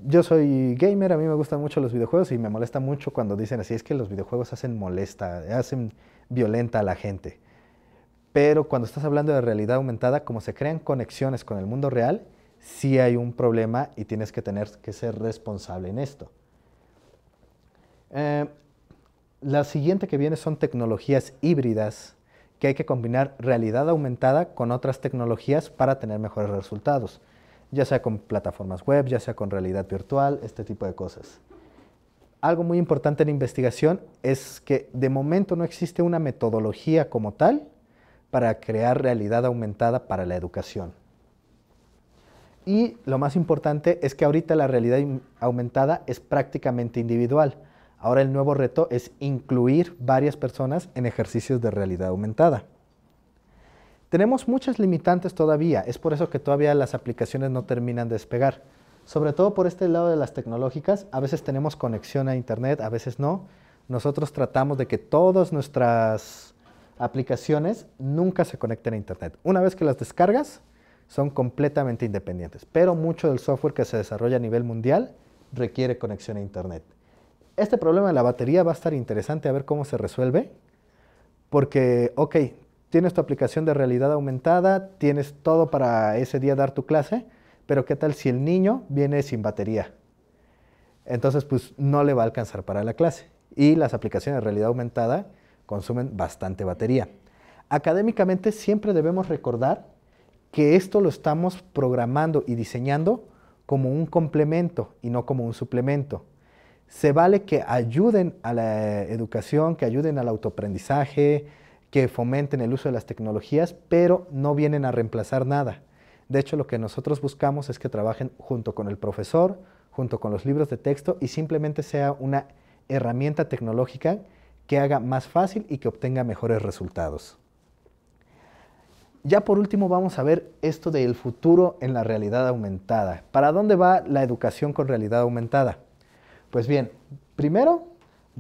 yo soy gamer, a mí me gustan mucho los videojuegos y me molesta mucho cuando dicen así, es que los videojuegos hacen molesta, hacen violenta a la gente. Pero cuando estás hablando de realidad aumentada, como se crean conexiones con el mundo real, sí hay un problema y tienes que tener que ser responsable en esto. Eh, la siguiente que viene son tecnologías híbridas que hay que combinar realidad aumentada con otras tecnologías para tener mejores resultados, ya sea con plataformas web, ya sea con realidad virtual, este tipo de cosas. Algo muy importante en investigación es que de momento no existe una metodología como tal para crear realidad aumentada para la educación. Y lo más importante es que ahorita la realidad aumentada es prácticamente individual Ahora el nuevo reto es incluir varias personas en ejercicios de realidad aumentada. Tenemos muchas limitantes todavía, es por eso que todavía las aplicaciones no terminan de despegar. Sobre todo por este lado de las tecnológicas, a veces tenemos conexión a Internet, a veces no. Nosotros tratamos de que todas nuestras aplicaciones nunca se conecten a Internet. Una vez que las descargas, son completamente independientes, pero mucho del software que se desarrolla a nivel mundial requiere conexión a Internet este problema de la batería va a estar interesante a ver cómo se resuelve, porque, ok, tienes tu aplicación de realidad aumentada, tienes todo para ese día dar tu clase, pero ¿qué tal si el niño viene sin batería? Entonces, pues no le va a alcanzar para la clase. Y las aplicaciones de realidad aumentada consumen bastante batería. Académicamente siempre debemos recordar que esto lo estamos programando y diseñando como un complemento y no como un suplemento se vale que ayuden a la educación, que ayuden al autoaprendizaje, que fomenten el uso de las tecnologías, pero no vienen a reemplazar nada. De hecho, lo que nosotros buscamos es que trabajen junto con el profesor, junto con los libros de texto y simplemente sea una herramienta tecnológica que haga más fácil y que obtenga mejores resultados. Ya por último vamos a ver esto del futuro en la realidad aumentada. ¿Para dónde va la educación con realidad aumentada? Pues bien, primero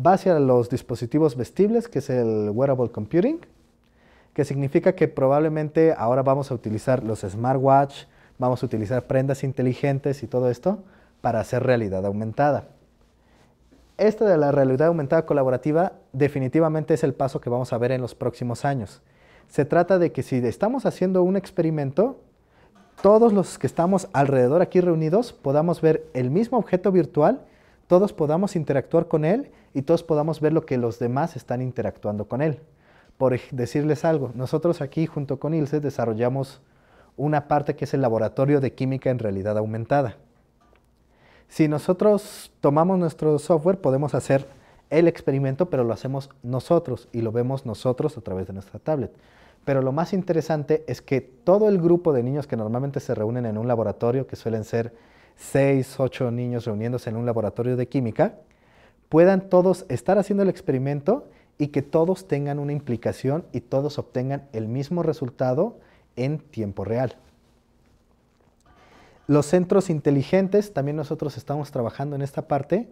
va hacia los dispositivos vestibles, que es el wearable computing, que significa que probablemente ahora vamos a utilizar los smartwatch, vamos a utilizar prendas inteligentes y todo esto para hacer realidad aumentada. Esta de la realidad aumentada colaborativa definitivamente es el paso que vamos a ver en los próximos años. Se trata de que si estamos haciendo un experimento, todos los que estamos alrededor aquí reunidos podamos ver el mismo objeto virtual todos podamos interactuar con Él y todos podamos ver lo que los demás están interactuando con Él. Por decirles algo, nosotros aquí junto con Ilse desarrollamos una parte que es el laboratorio de química en realidad aumentada. Si nosotros tomamos nuestro software, podemos hacer el experimento, pero lo hacemos nosotros y lo vemos nosotros a través de nuestra tablet. Pero lo más interesante es que todo el grupo de niños que normalmente se reúnen en un laboratorio, que suelen ser 6, ocho niños reuniéndose en un laboratorio de química, puedan todos estar haciendo el experimento y que todos tengan una implicación y todos obtengan el mismo resultado en tiempo real. Los centros inteligentes, también nosotros estamos trabajando en esta parte.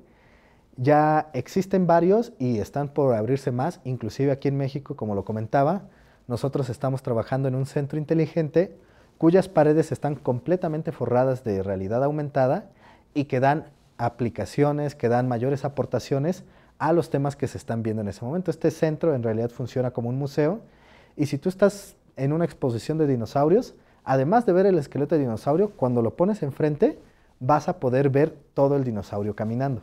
Ya existen varios y están por abrirse más, inclusive aquí en México, como lo comentaba, nosotros estamos trabajando en un centro inteligente cuyas paredes están completamente forradas de realidad aumentada y que dan aplicaciones, que dan mayores aportaciones a los temas que se están viendo en ese momento. Este centro en realidad funciona como un museo y si tú estás en una exposición de dinosaurios, además de ver el esqueleto de dinosaurio, cuando lo pones enfrente vas a poder ver todo el dinosaurio caminando.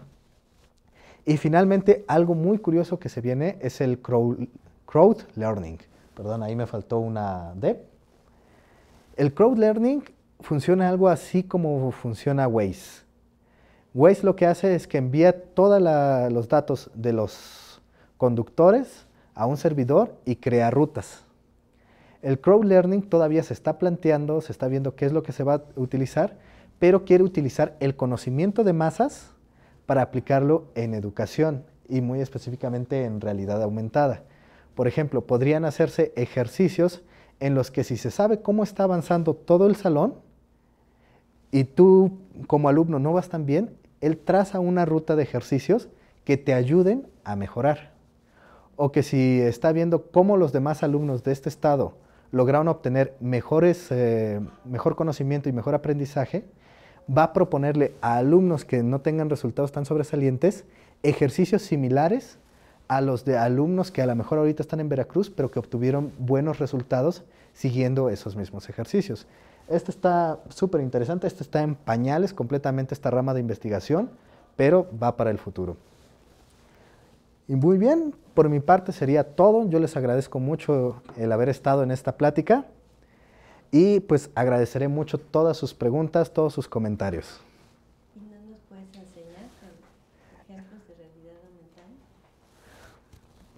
Y finalmente, algo muy curioso que se viene es el crowd, learning. Perdón, ahí me faltó una D el crowd learning funciona algo así como funciona Waze. Waze lo que hace es que envía todos los datos de los conductores a un servidor y crea rutas. El crowd learning todavía se está planteando, se está viendo qué es lo que se va a utilizar, pero quiere utilizar el conocimiento de masas para aplicarlo en educación y muy específicamente en realidad aumentada. Por ejemplo, podrían hacerse ejercicios en los que si se sabe cómo está avanzando todo el salón y tú como alumno no vas tan bien, él traza una ruta de ejercicios que te ayuden a mejorar. O que si está viendo cómo los demás alumnos de este estado lograron obtener eh, mejor conocimiento y mejor aprendizaje, va a proponerle a alumnos que no tengan resultados tan sobresalientes ejercicios similares a los de alumnos que a lo mejor ahorita están en Veracruz, pero que obtuvieron buenos resultados siguiendo esos mismos ejercicios. Este está súper interesante, este está en pañales completamente esta rama de investigación, pero va para el futuro. Y muy bien, por mi parte sería todo. Yo les agradezco mucho el haber estado en esta plática y pues agradeceré mucho todas sus preguntas, todos sus comentarios.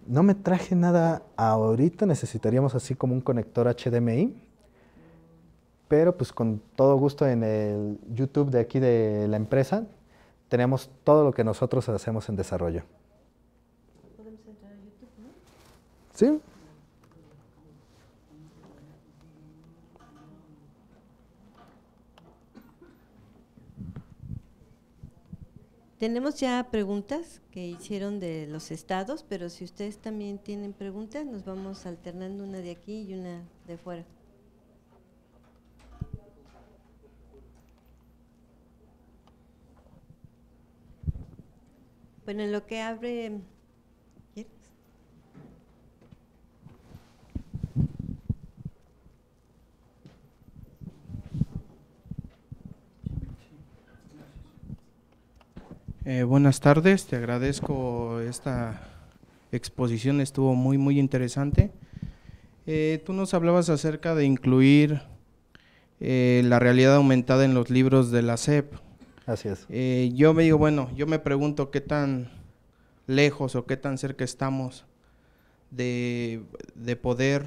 No me traje nada ahorita, necesitaríamos así como un conector HDMI, pero pues con todo gusto en el YouTube de aquí de la empresa tenemos todo lo que nosotros hacemos en desarrollo. ¿Podemos entrar a YouTube, no? Sí. Tenemos ya preguntas que hicieron de los estados, pero si ustedes también tienen preguntas, nos vamos alternando una de aquí y una de fuera. Bueno, en lo que abre Eh, buenas tardes, te agradezco esta exposición, estuvo muy, muy interesante. Eh, tú nos hablabas acerca de incluir eh, la realidad aumentada en los libros de la SEP. Así es. yo me digo, bueno, yo me pregunto qué tan lejos o qué tan cerca estamos de, poder.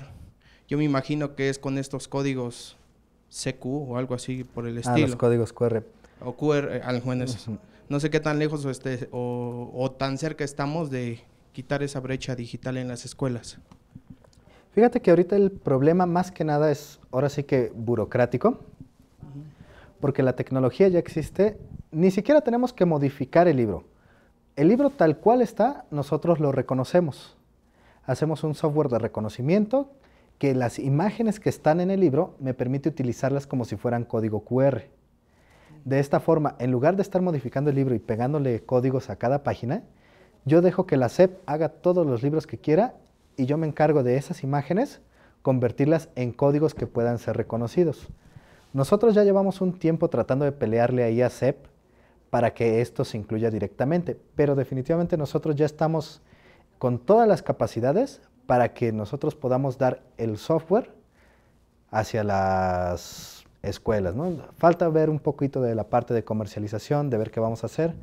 Yo me imagino que es con estos códigos CQ o algo así por el estilo. Ah, los códigos QR. O QR, al menos no sé qué tan lejos este, o, tan cerca estamos de quitar esa brecha digital en las escuelas. Fíjate que ahorita el problema más que nada es ahora sí que burocrático, porque la tecnología ya existe, ni siquiera tenemos que modificar el libro. El libro tal cual está, nosotros lo reconocemos. Hacemos un software de reconocimiento que las imágenes que están en el libro me permite utilizarlas como si fueran código QR. De esta forma, en lugar de estar modificando el libro y pegándole códigos a cada página, yo dejo que la SEP haga todos los libros que quiera y yo me encargo de esas imágenes convertirlas en códigos que puedan ser reconocidos. Nosotros ya llevamos un tiempo tratando de pelearle ahí a SEP para que esto se incluya directamente, pero definitivamente nosotros ya estamos con todas las capacidades para que nosotros podamos dar el software hacia las escuelas. ¿no? Falta ver un poquito de la parte de comercialización, de ver qué vamos a hacer,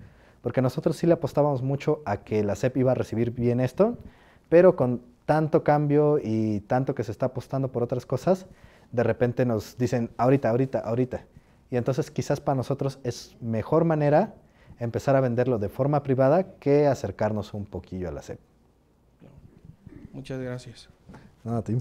porque nosotros sí le apostábamos mucho a que la SEP iba a recibir bien esto, pero con tanto cambio y tanto que se está apostando por otras cosas, de repente nos dicen ahorita, ahorita, ahorita. Y entonces quizás para nosotros es mejor manera empezar a venderlo de forma privada que acercarnos un poquillo a la SEP. Muchas gracias. Nada, Tim.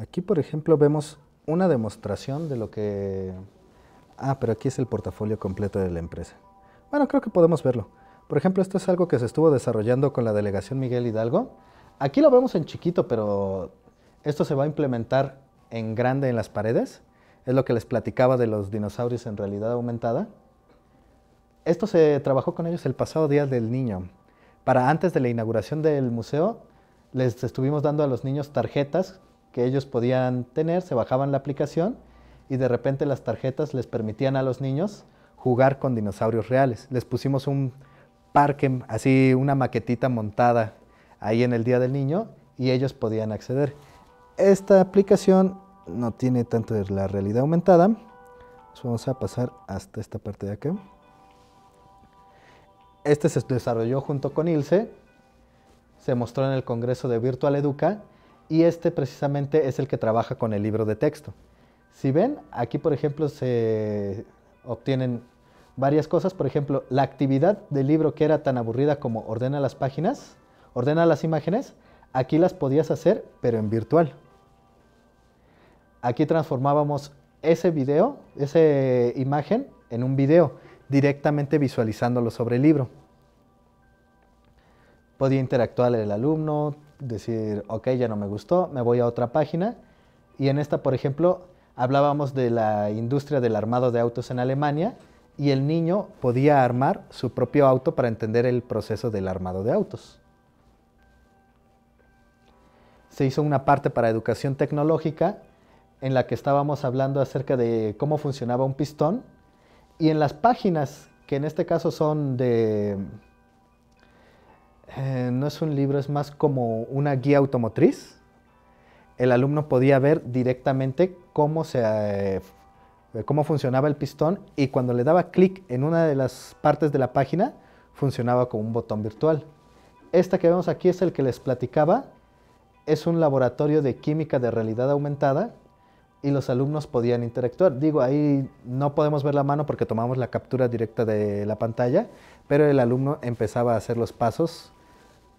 Aquí, por ejemplo, vemos una demostración de lo que... Ah, pero aquí es el portafolio completo de la empresa. Bueno, creo que podemos verlo. Por ejemplo, esto es algo que se estuvo desarrollando con la delegación Miguel Hidalgo. Aquí lo vemos en chiquito, pero esto se va a implementar en grande en las paredes. Es lo que les platicaba de los dinosaurios en realidad aumentada. Esto se trabajó con ellos el pasado Día del Niño. Para antes de la inauguración del museo, les estuvimos dando a los niños tarjetas que ellos podían tener, se bajaban la aplicación y de repente las tarjetas les permitían a los niños jugar con dinosaurios reales. Les pusimos un parque, así una maquetita montada ahí en el Día del Niño y ellos podían acceder. Esta aplicación no tiene tanto de la realidad aumentada. vamos a pasar hasta esta parte de acá. Este se desarrolló junto con ILSE, se mostró en el Congreso de Virtual Educa y este precisamente es el que trabaja con el libro de texto. Si ven, aquí por ejemplo se obtienen varias cosas, por ejemplo, la actividad del libro que era tan aburrida como ordena las páginas, ordena las imágenes, aquí las podías hacer pero en virtual. Aquí transformábamos ese video, esa imagen en un video, directamente visualizándolo sobre el libro. Podía interactuar el alumno, decir, ok, ya no me gustó, me voy a otra página. Y en esta, por ejemplo, hablábamos de la industria del armado de autos en Alemania y el niño podía armar su propio auto para entender el proceso del armado de autos. Se hizo una parte para educación tecnológica en la que estábamos hablando acerca de cómo funcionaba un pistón y en las páginas que en este caso son de eh, no es un libro, es más como una guía automotriz. El alumno podía ver directamente cómo, eh, cómo funcionaba el pistón y cuando le daba clic en una de las partes de la página, funcionaba como un botón virtual. Esta que vemos aquí es el que les platicaba. Es un laboratorio de química de realidad aumentada y los alumnos podían interactuar. Digo, ahí no podemos ver la mano porque tomamos la captura directa de la pantalla, pero el alumno empezaba a hacer los pasos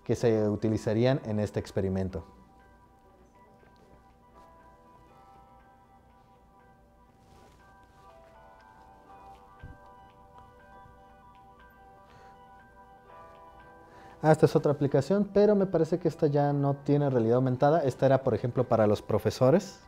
que se utilizarían en este experimento. Ah, esta es otra aplicación, pero me parece que esta ya no tiene realidad aumentada. Esta era, por ejemplo, para los profesores.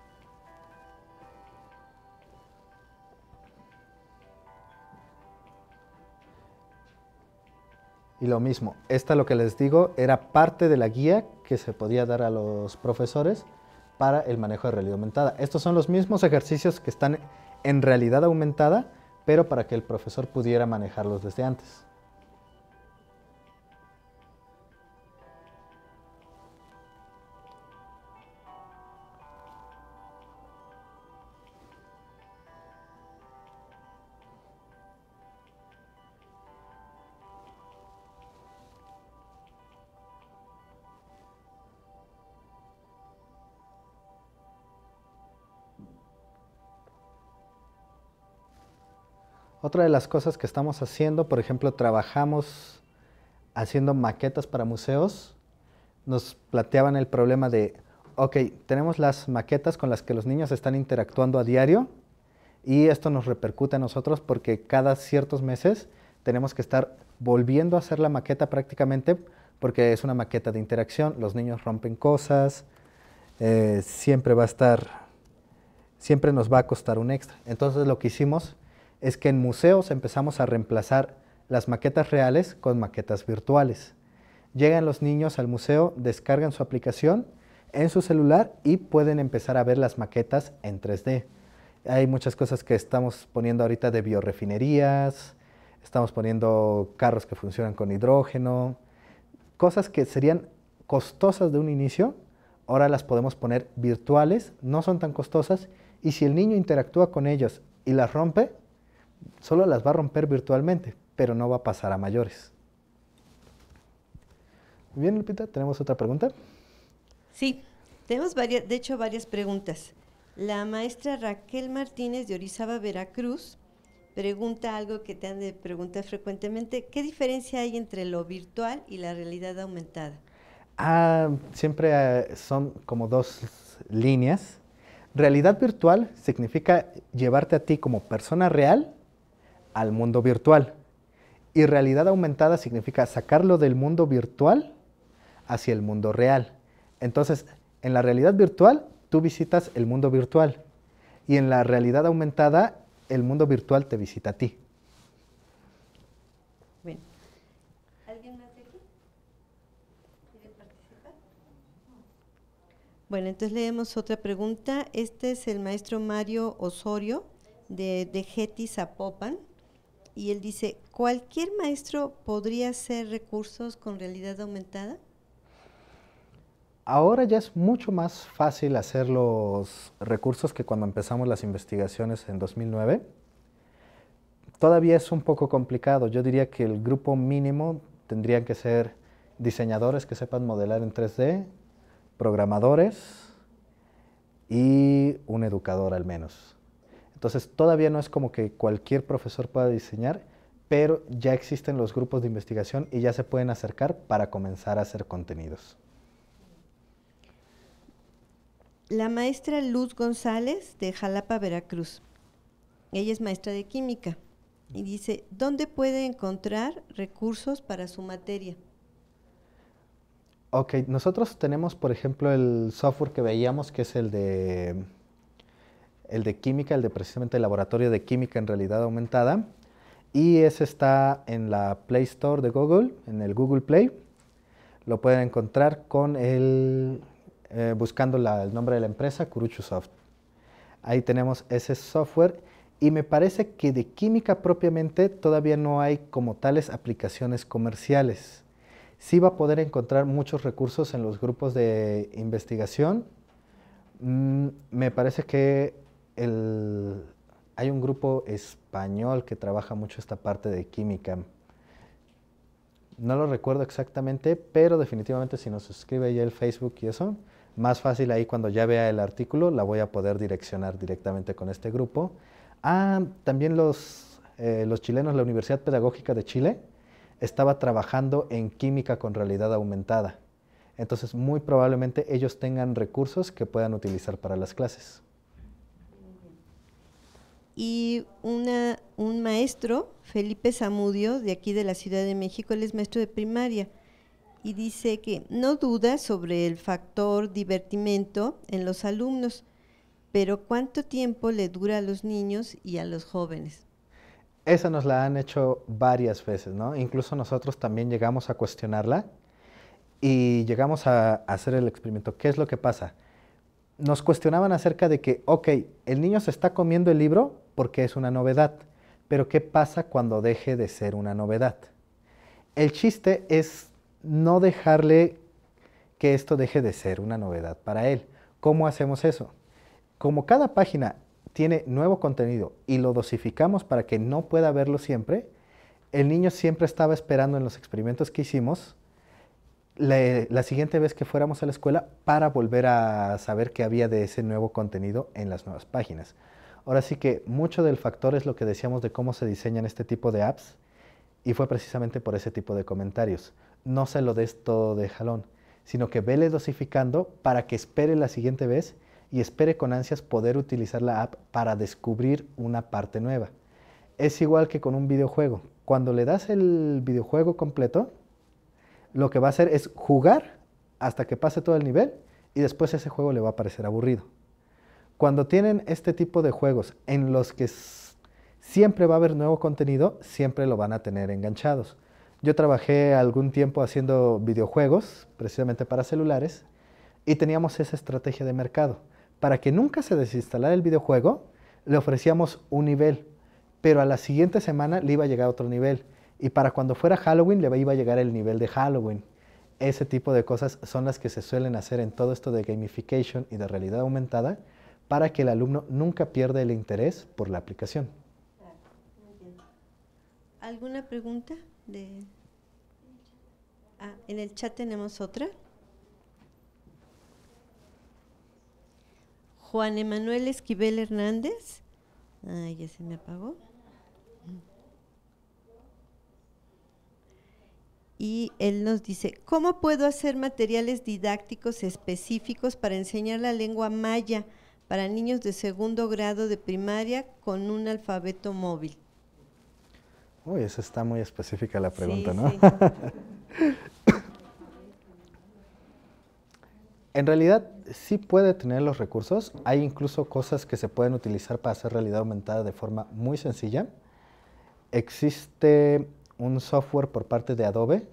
Y lo mismo, esta lo que les digo era parte de la guía que se podía dar a los profesores para el manejo de realidad aumentada. Estos son los mismos ejercicios que están en realidad aumentada, pero para que el profesor pudiera manejarlos desde antes. Otra de las cosas que estamos haciendo, por ejemplo, trabajamos haciendo maquetas para museos. Nos planteaban el problema de, ok, tenemos las maquetas con las que los niños están interactuando a diario y esto nos repercute a nosotros porque cada ciertos meses tenemos que estar volviendo a hacer la maqueta prácticamente porque es una maqueta de interacción, los niños rompen cosas, eh, siempre va a estar, siempre nos va a costar un extra. Entonces lo que hicimos es que en museos empezamos a reemplazar las maquetas reales con maquetas virtuales. Llegan los niños al museo, descargan su aplicación en su celular y pueden empezar a ver las maquetas en 3D. Hay muchas cosas que estamos poniendo ahorita de biorefinerías, estamos poniendo carros que funcionan con hidrógeno, cosas que serían costosas de un inicio, ahora las podemos poner virtuales, no son tan costosas y si el niño interactúa con ellas y las rompe, solo las va a romper virtualmente, pero no va a pasar a mayores. bien, Lupita, ¿tenemos otra pregunta? Sí, tenemos varias, de hecho varias preguntas. La maestra Raquel Martínez de Orizaba, Veracruz, pregunta algo que te han de preguntar frecuentemente. ¿Qué diferencia hay entre lo virtual y la realidad aumentada? Ah, siempre eh, son como dos líneas. Realidad virtual significa llevarte a ti como persona real al mundo virtual. Y realidad aumentada significa sacarlo del mundo virtual hacia el mundo real. Entonces, en la realidad virtual, tú visitas el mundo virtual. Y en la realidad aumentada, el mundo virtual te visita a ti. ¿Alguien más de aquí? ¿Quiere participar? Bueno, entonces leemos otra pregunta. Este es el maestro Mario Osorio de, de Geti Zapopan y él dice, ¿cualquier maestro podría hacer recursos con realidad aumentada? Ahora ya es mucho más fácil hacer los recursos que cuando empezamos las investigaciones en 2009. Todavía es un poco complicado. Yo diría que el grupo mínimo tendrían que ser diseñadores que sepan modelar en 3D, programadores y un educador al menos. Entonces, todavía no es como que cualquier profesor pueda diseñar, pero ya existen los grupos de investigación y ya se pueden acercar para comenzar a hacer contenidos. La maestra Luz González de Jalapa, Veracruz. Ella es maestra de química y dice, ¿dónde puede encontrar recursos para su materia? Ok, nosotros tenemos, por ejemplo, el software que veíamos, que es el de el de química, el de precisamente el laboratorio de química en realidad aumentada. Y ese está en la Play Store de Google, en el Google Play. Lo pueden encontrar con el, eh, buscando el nombre de la empresa, Kuruchusoft. Ahí tenemos ese software y me parece que de química propiamente todavía no hay como tales aplicaciones comerciales. Sí va a poder encontrar muchos recursos en los grupos de investigación. Mm, me parece que hay un grupo español que trabaja mucho esta parte de química. No lo recuerdo exactamente, pero definitivamente si nos suscribe ya el Facebook y eso, más fácil ahí cuando ya vea el artículo, la voy a poder direccionar directamente con este grupo. Ah, también eh, los chilenos, la Universidad Pedagógica de Chile estaba trabajando en química con realidad aumentada. Entonces, muy probablemente ellos tengan recursos que puedan utilizar para las clases y una, un maestro, Felipe Zamudio, de aquí de la Ciudad de México, él es maestro de primaria, y dice que no duda sobre el factor divertimento en los alumnos, pero ¿cuánto tiempo le dura a los niños y a los jóvenes? Esa nos la han hecho varias veces, ¿no? Incluso nosotros también llegamos a cuestionarla y llegamos a hacer el experimento. ¿Qué es lo que pasa? Nos cuestionaban acerca de que, ok, el niño se está comiendo el libro, porque es una novedad. Pero ¿qué pasa cuando deje de ser una novedad? El chiste es no dejarle que esto deje de ser una novedad para él. ¿Cómo hacemos eso? Como cada página tiene nuevo contenido y lo dosificamos para que no pueda verlo siempre, el niño siempre estaba esperando en los experimentos que hicimos la, siguiente vez que fuéramos a la escuela para volver a saber qué había de ese nuevo contenido en las nuevas páginas. Ahora sí que mucho del factor es lo que decíamos de cómo se diseñan este tipo de apps y fue precisamente por ese tipo de comentarios. No se lo des todo de jalón, sino que vele dosificando para que espere la siguiente vez y espere con ansias poder utilizar la app para descubrir una parte nueva. Es igual que con un videojuego. Cuando le das el videojuego completo, lo que va a hacer es jugar hasta que pase todo el nivel y después ese juego le va a parecer aburrido. Cuando tienen este tipo de juegos en los que siempre va a haber nuevo contenido, siempre lo van a tener enganchados. Yo trabajé algún tiempo haciendo videojuegos, precisamente para celulares, y teníamos esa estrategia de mercado. Para que nunca se desinstalara el videojuego, le ofrecíamos un nivel, pero a la siguiente semana le iba a llegar otro nivel. Y para cuando fuera Halloween, le iba a llegar el nivel de Halloween. Ese tipo de cosas son las que se suelen hacer en todo esto de gamification y de realidad aumentada, para que el alumno nunca pierda el interés por la aplicación. ¿Alguna pregunta? Ah, en el chat tenemos otra. Juan Emanuel Esquivel Hernández. Ay, ya se me apagó. y él nos dice, ¿cómo puedo hacer materiales didácticos específicos para enseñar la lengua maya para niños de segundo grado de primaria con un alfabeto móvil. Uy, esa está muy específica la pregunta, ¿no? en realidad sí puede tener los recursos. Hay incluso cosas que se pueden utilizar para hacer realidad aumentada de forma muy sencilla. Existe un software por parte de Adobe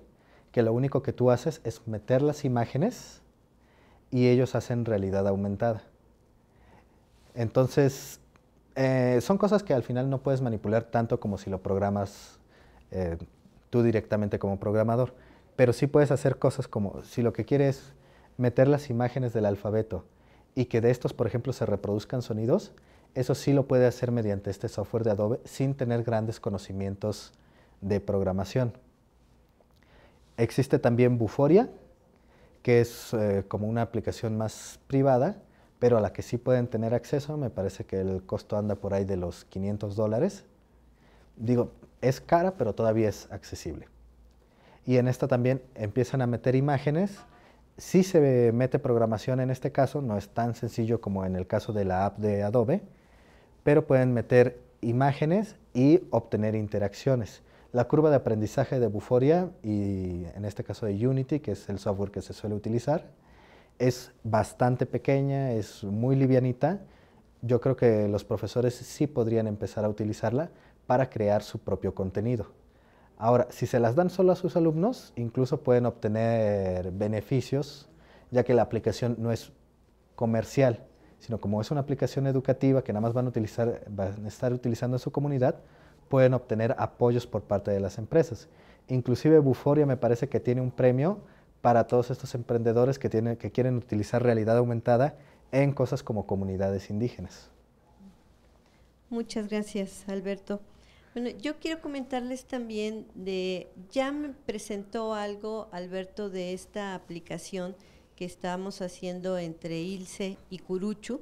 que lo único que tú haces es meter las imágenes y ellos hacen realidad aumentada. Entonces, eh, son cosas que al final no puedes manipular tanto como si lo programas eh, tú directamente como programador, pero sí puedes hacer cosas como si lo que quieres es meter las imágenes del alfabeto y que de estos, por ejemplo, se reproduzcan sonidos, eso sí lo puede hacer mediante este software de Adobe sin tener grandes conocimientos de programación. Existe también Buforia, que es eh, como una aplicación más privada pero a la que sí pueden tener acceso, me parece que el costo anda por ahí de los 500 dólares. Digo, es cara, pero todavía es accesible. Y en esta también empiezan a meter imágenes. Sí se mete programación en este caso, no es tan sencillo como en el caso de la app de Adobe, pero pueden meter imágenes y obtener interacciones. La curva de aprendizaje de Buforia y en este caso de Unity, que es el software que se suele utilizar, es bastante pequeña, es muy livianita. Yo creo que los profesores sí podrían empezar a utilizarla para crear su propio contenido. Ahora, si se las dan solo a sus alumnos, incluso pueden obtener beneficios, ya que la aplicación no es comercial, sino como es una aplicación educativa que nada más van a, utilizar, estar utilizando en su comunidad, pueden obtener apoyos por parte de las empresas. Inclusive Buforia me parece que tiene un premio para todos estos emprendedores que, tienen, que quieren utilizar realidad aumentada en cosas como comunidades indígenas. Muchas gracias, Alberto. Bueno, yo quiero comentarles también de, ya me presentó algo, Alberto, de esta aplicación que estamos haciendo entre Ilse y Curuchu,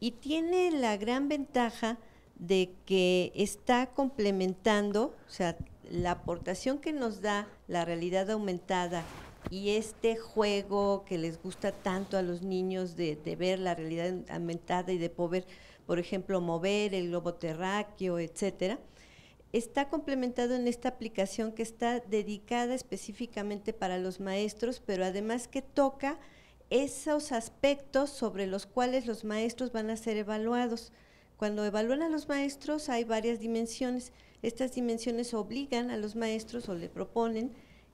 y tiene la gran ventaja de que está complementando, o sea, la aportación que nos da la realidad aumentada y este juego que les gusta tanto a los niños de, ver la realidad aumentada y de poder, por ejemplo, mover el globo terráqueo, etcétera, está complementado en esta aplicación que está dedicada específicamente para los maestros, pero además que toca esos aspectos sobre los cuales los maestros van a ser evaluados. Cuando evalúan a los maestros hay varias dimensiones. Estas dimensiones obligan a los maestros o le proponen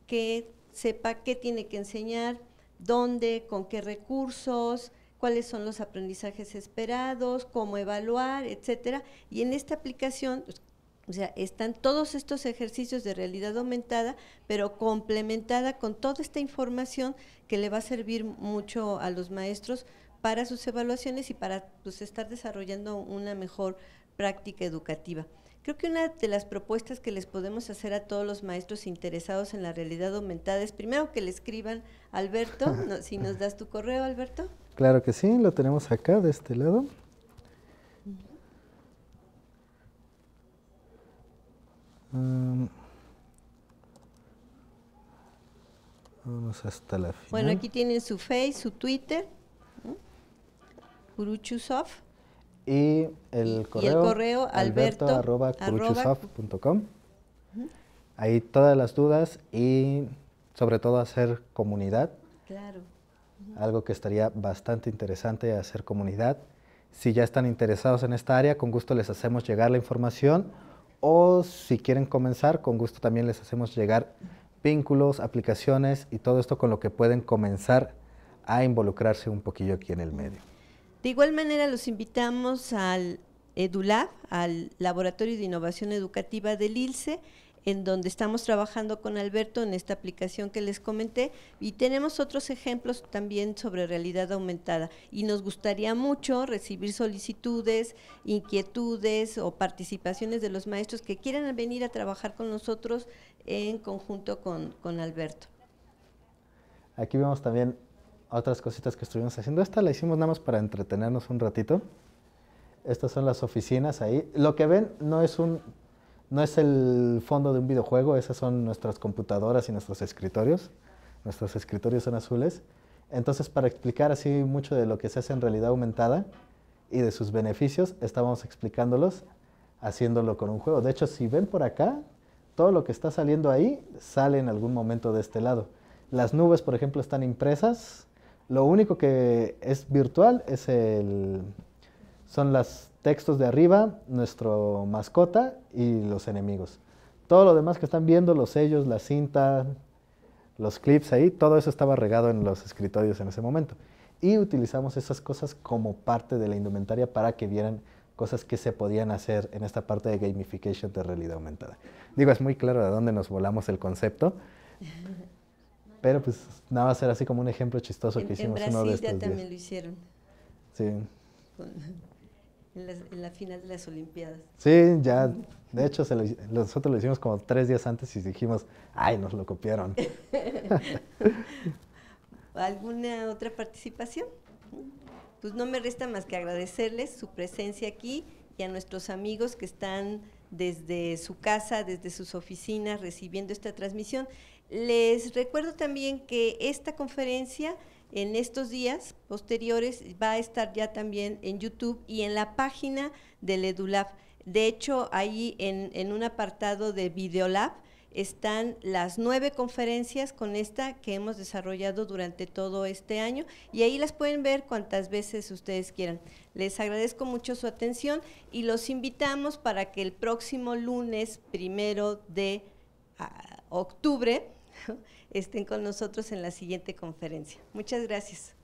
que sepa qué tiene que enseñar, dónde, con qué recursos, cuáles son los aprendizajes esperados, cómo evaluar, etcétera. Y en esta aplicación, pues, o sea, están todos estos ejercicios de realidad aumentada, pero complementada con toda esta información que le va a servir mucho a los maestros para sus evaluaciones y para pues, estar desarrollando una mejor práctica educativa. Creo que una de las propuestas que les podemos hacer a todos los maestros interesados en la realidad aumentada es primero que le escriban Alberto, si nos das tu correo, Alberto. Claro que sí, lo tenemos acá de este lado. vamos hasta la final. Bueno, aquí tienen su Face, su Twitter. Kuruchusov. Y el correo, alberto.com Ahí todas las dudas y sobre todo hacer comunidad. Claro. Algo que estaría bastante interesante hacer comunidad. Si ya están interesados en esta área, con gusto les hacemos llegar la información o si quieren comenzar, con gusto también les hacemos llegar vínculos, aplicaciones y todo esto con lo que pueden comenzar a involucrarse un poquillo aquí en el medio. De igual manera, los invitamos al EduLab, al Laboratorio de Innovación Educativa del ILCE, en donde estamos trabajando con Alberto en esta aplicación que les comenté y tenemos otros ejemplos también sobre realidad aumentada y nos gustaría mucho recibir solicitudes, inquietudes o participaciones de los maestros que quieran venir a trabajar con nosotros en conjunto con, con Alberto. Aquí vemos también otras cositas que estuvimos haciendo. Esta la hicimos nada más para entretenernos un ratito. Estas son las oficinas ahí. Lo que ven no es un no es el fondo de un videojuego, esas son nuestras computadoras y nuestros escritorios. Nuestros escritorios son azules. Entonces, para explicar así mucho de lo que se hace en realidad aumentada y de sus beneficios, estábamos explicándolos haciéndolo con un juego. De hecho, si ven por acá, todo lo que está saliendo ahí sale en algún momento de este lado. Las nubes, por ejemplo, están impresas lo único que es virtual es el, son los textos de arriba, nuestro mascota y los enemigos. Todo lo demás que están viendo, los sellos, la cinta, los clips ahí, todo eso estaba regado en los escritorios en ese momento. Y utilizamos esas cosas como parte de la indumentaria para que vieran cosas que se podían hacer en esta parte de gamification de realidad aumentada. Digo, es muy claro de dónde nos volamos el concepto, pero pues nada a ser así como un ejemplo chistoso que hicimos en uno de estos también lo hicieron. Sí. en, en, la final de las Olimpiadas. Sí, ya. De hecho, nosotros lo hicimos como tres días antes y dijimos, ay, nos lo copiaron. ¿Alguna otra participación? Pues no me resta más que agradecerles su presencia aquí y a nuestros amigos que están desde su casa, desde sus oficinas, recibiendo esta transmisión. Les recuerdo también que esta conferencia en estos días posteriores va a estar ya también en YouTube y en la página del EduLab. De hecho, ahí en, en un apartado de Videolab están las nueve conferencias con esta que hemos desarrollado durante todo este año y ahí las pueden ver cuantas veces ustedes quieran. Les agradezco mucho su atención y los invitamos para que el próximo lunes primero de ah, octubre estén con nosotros en la siguiente conferencia. Muchas gracias.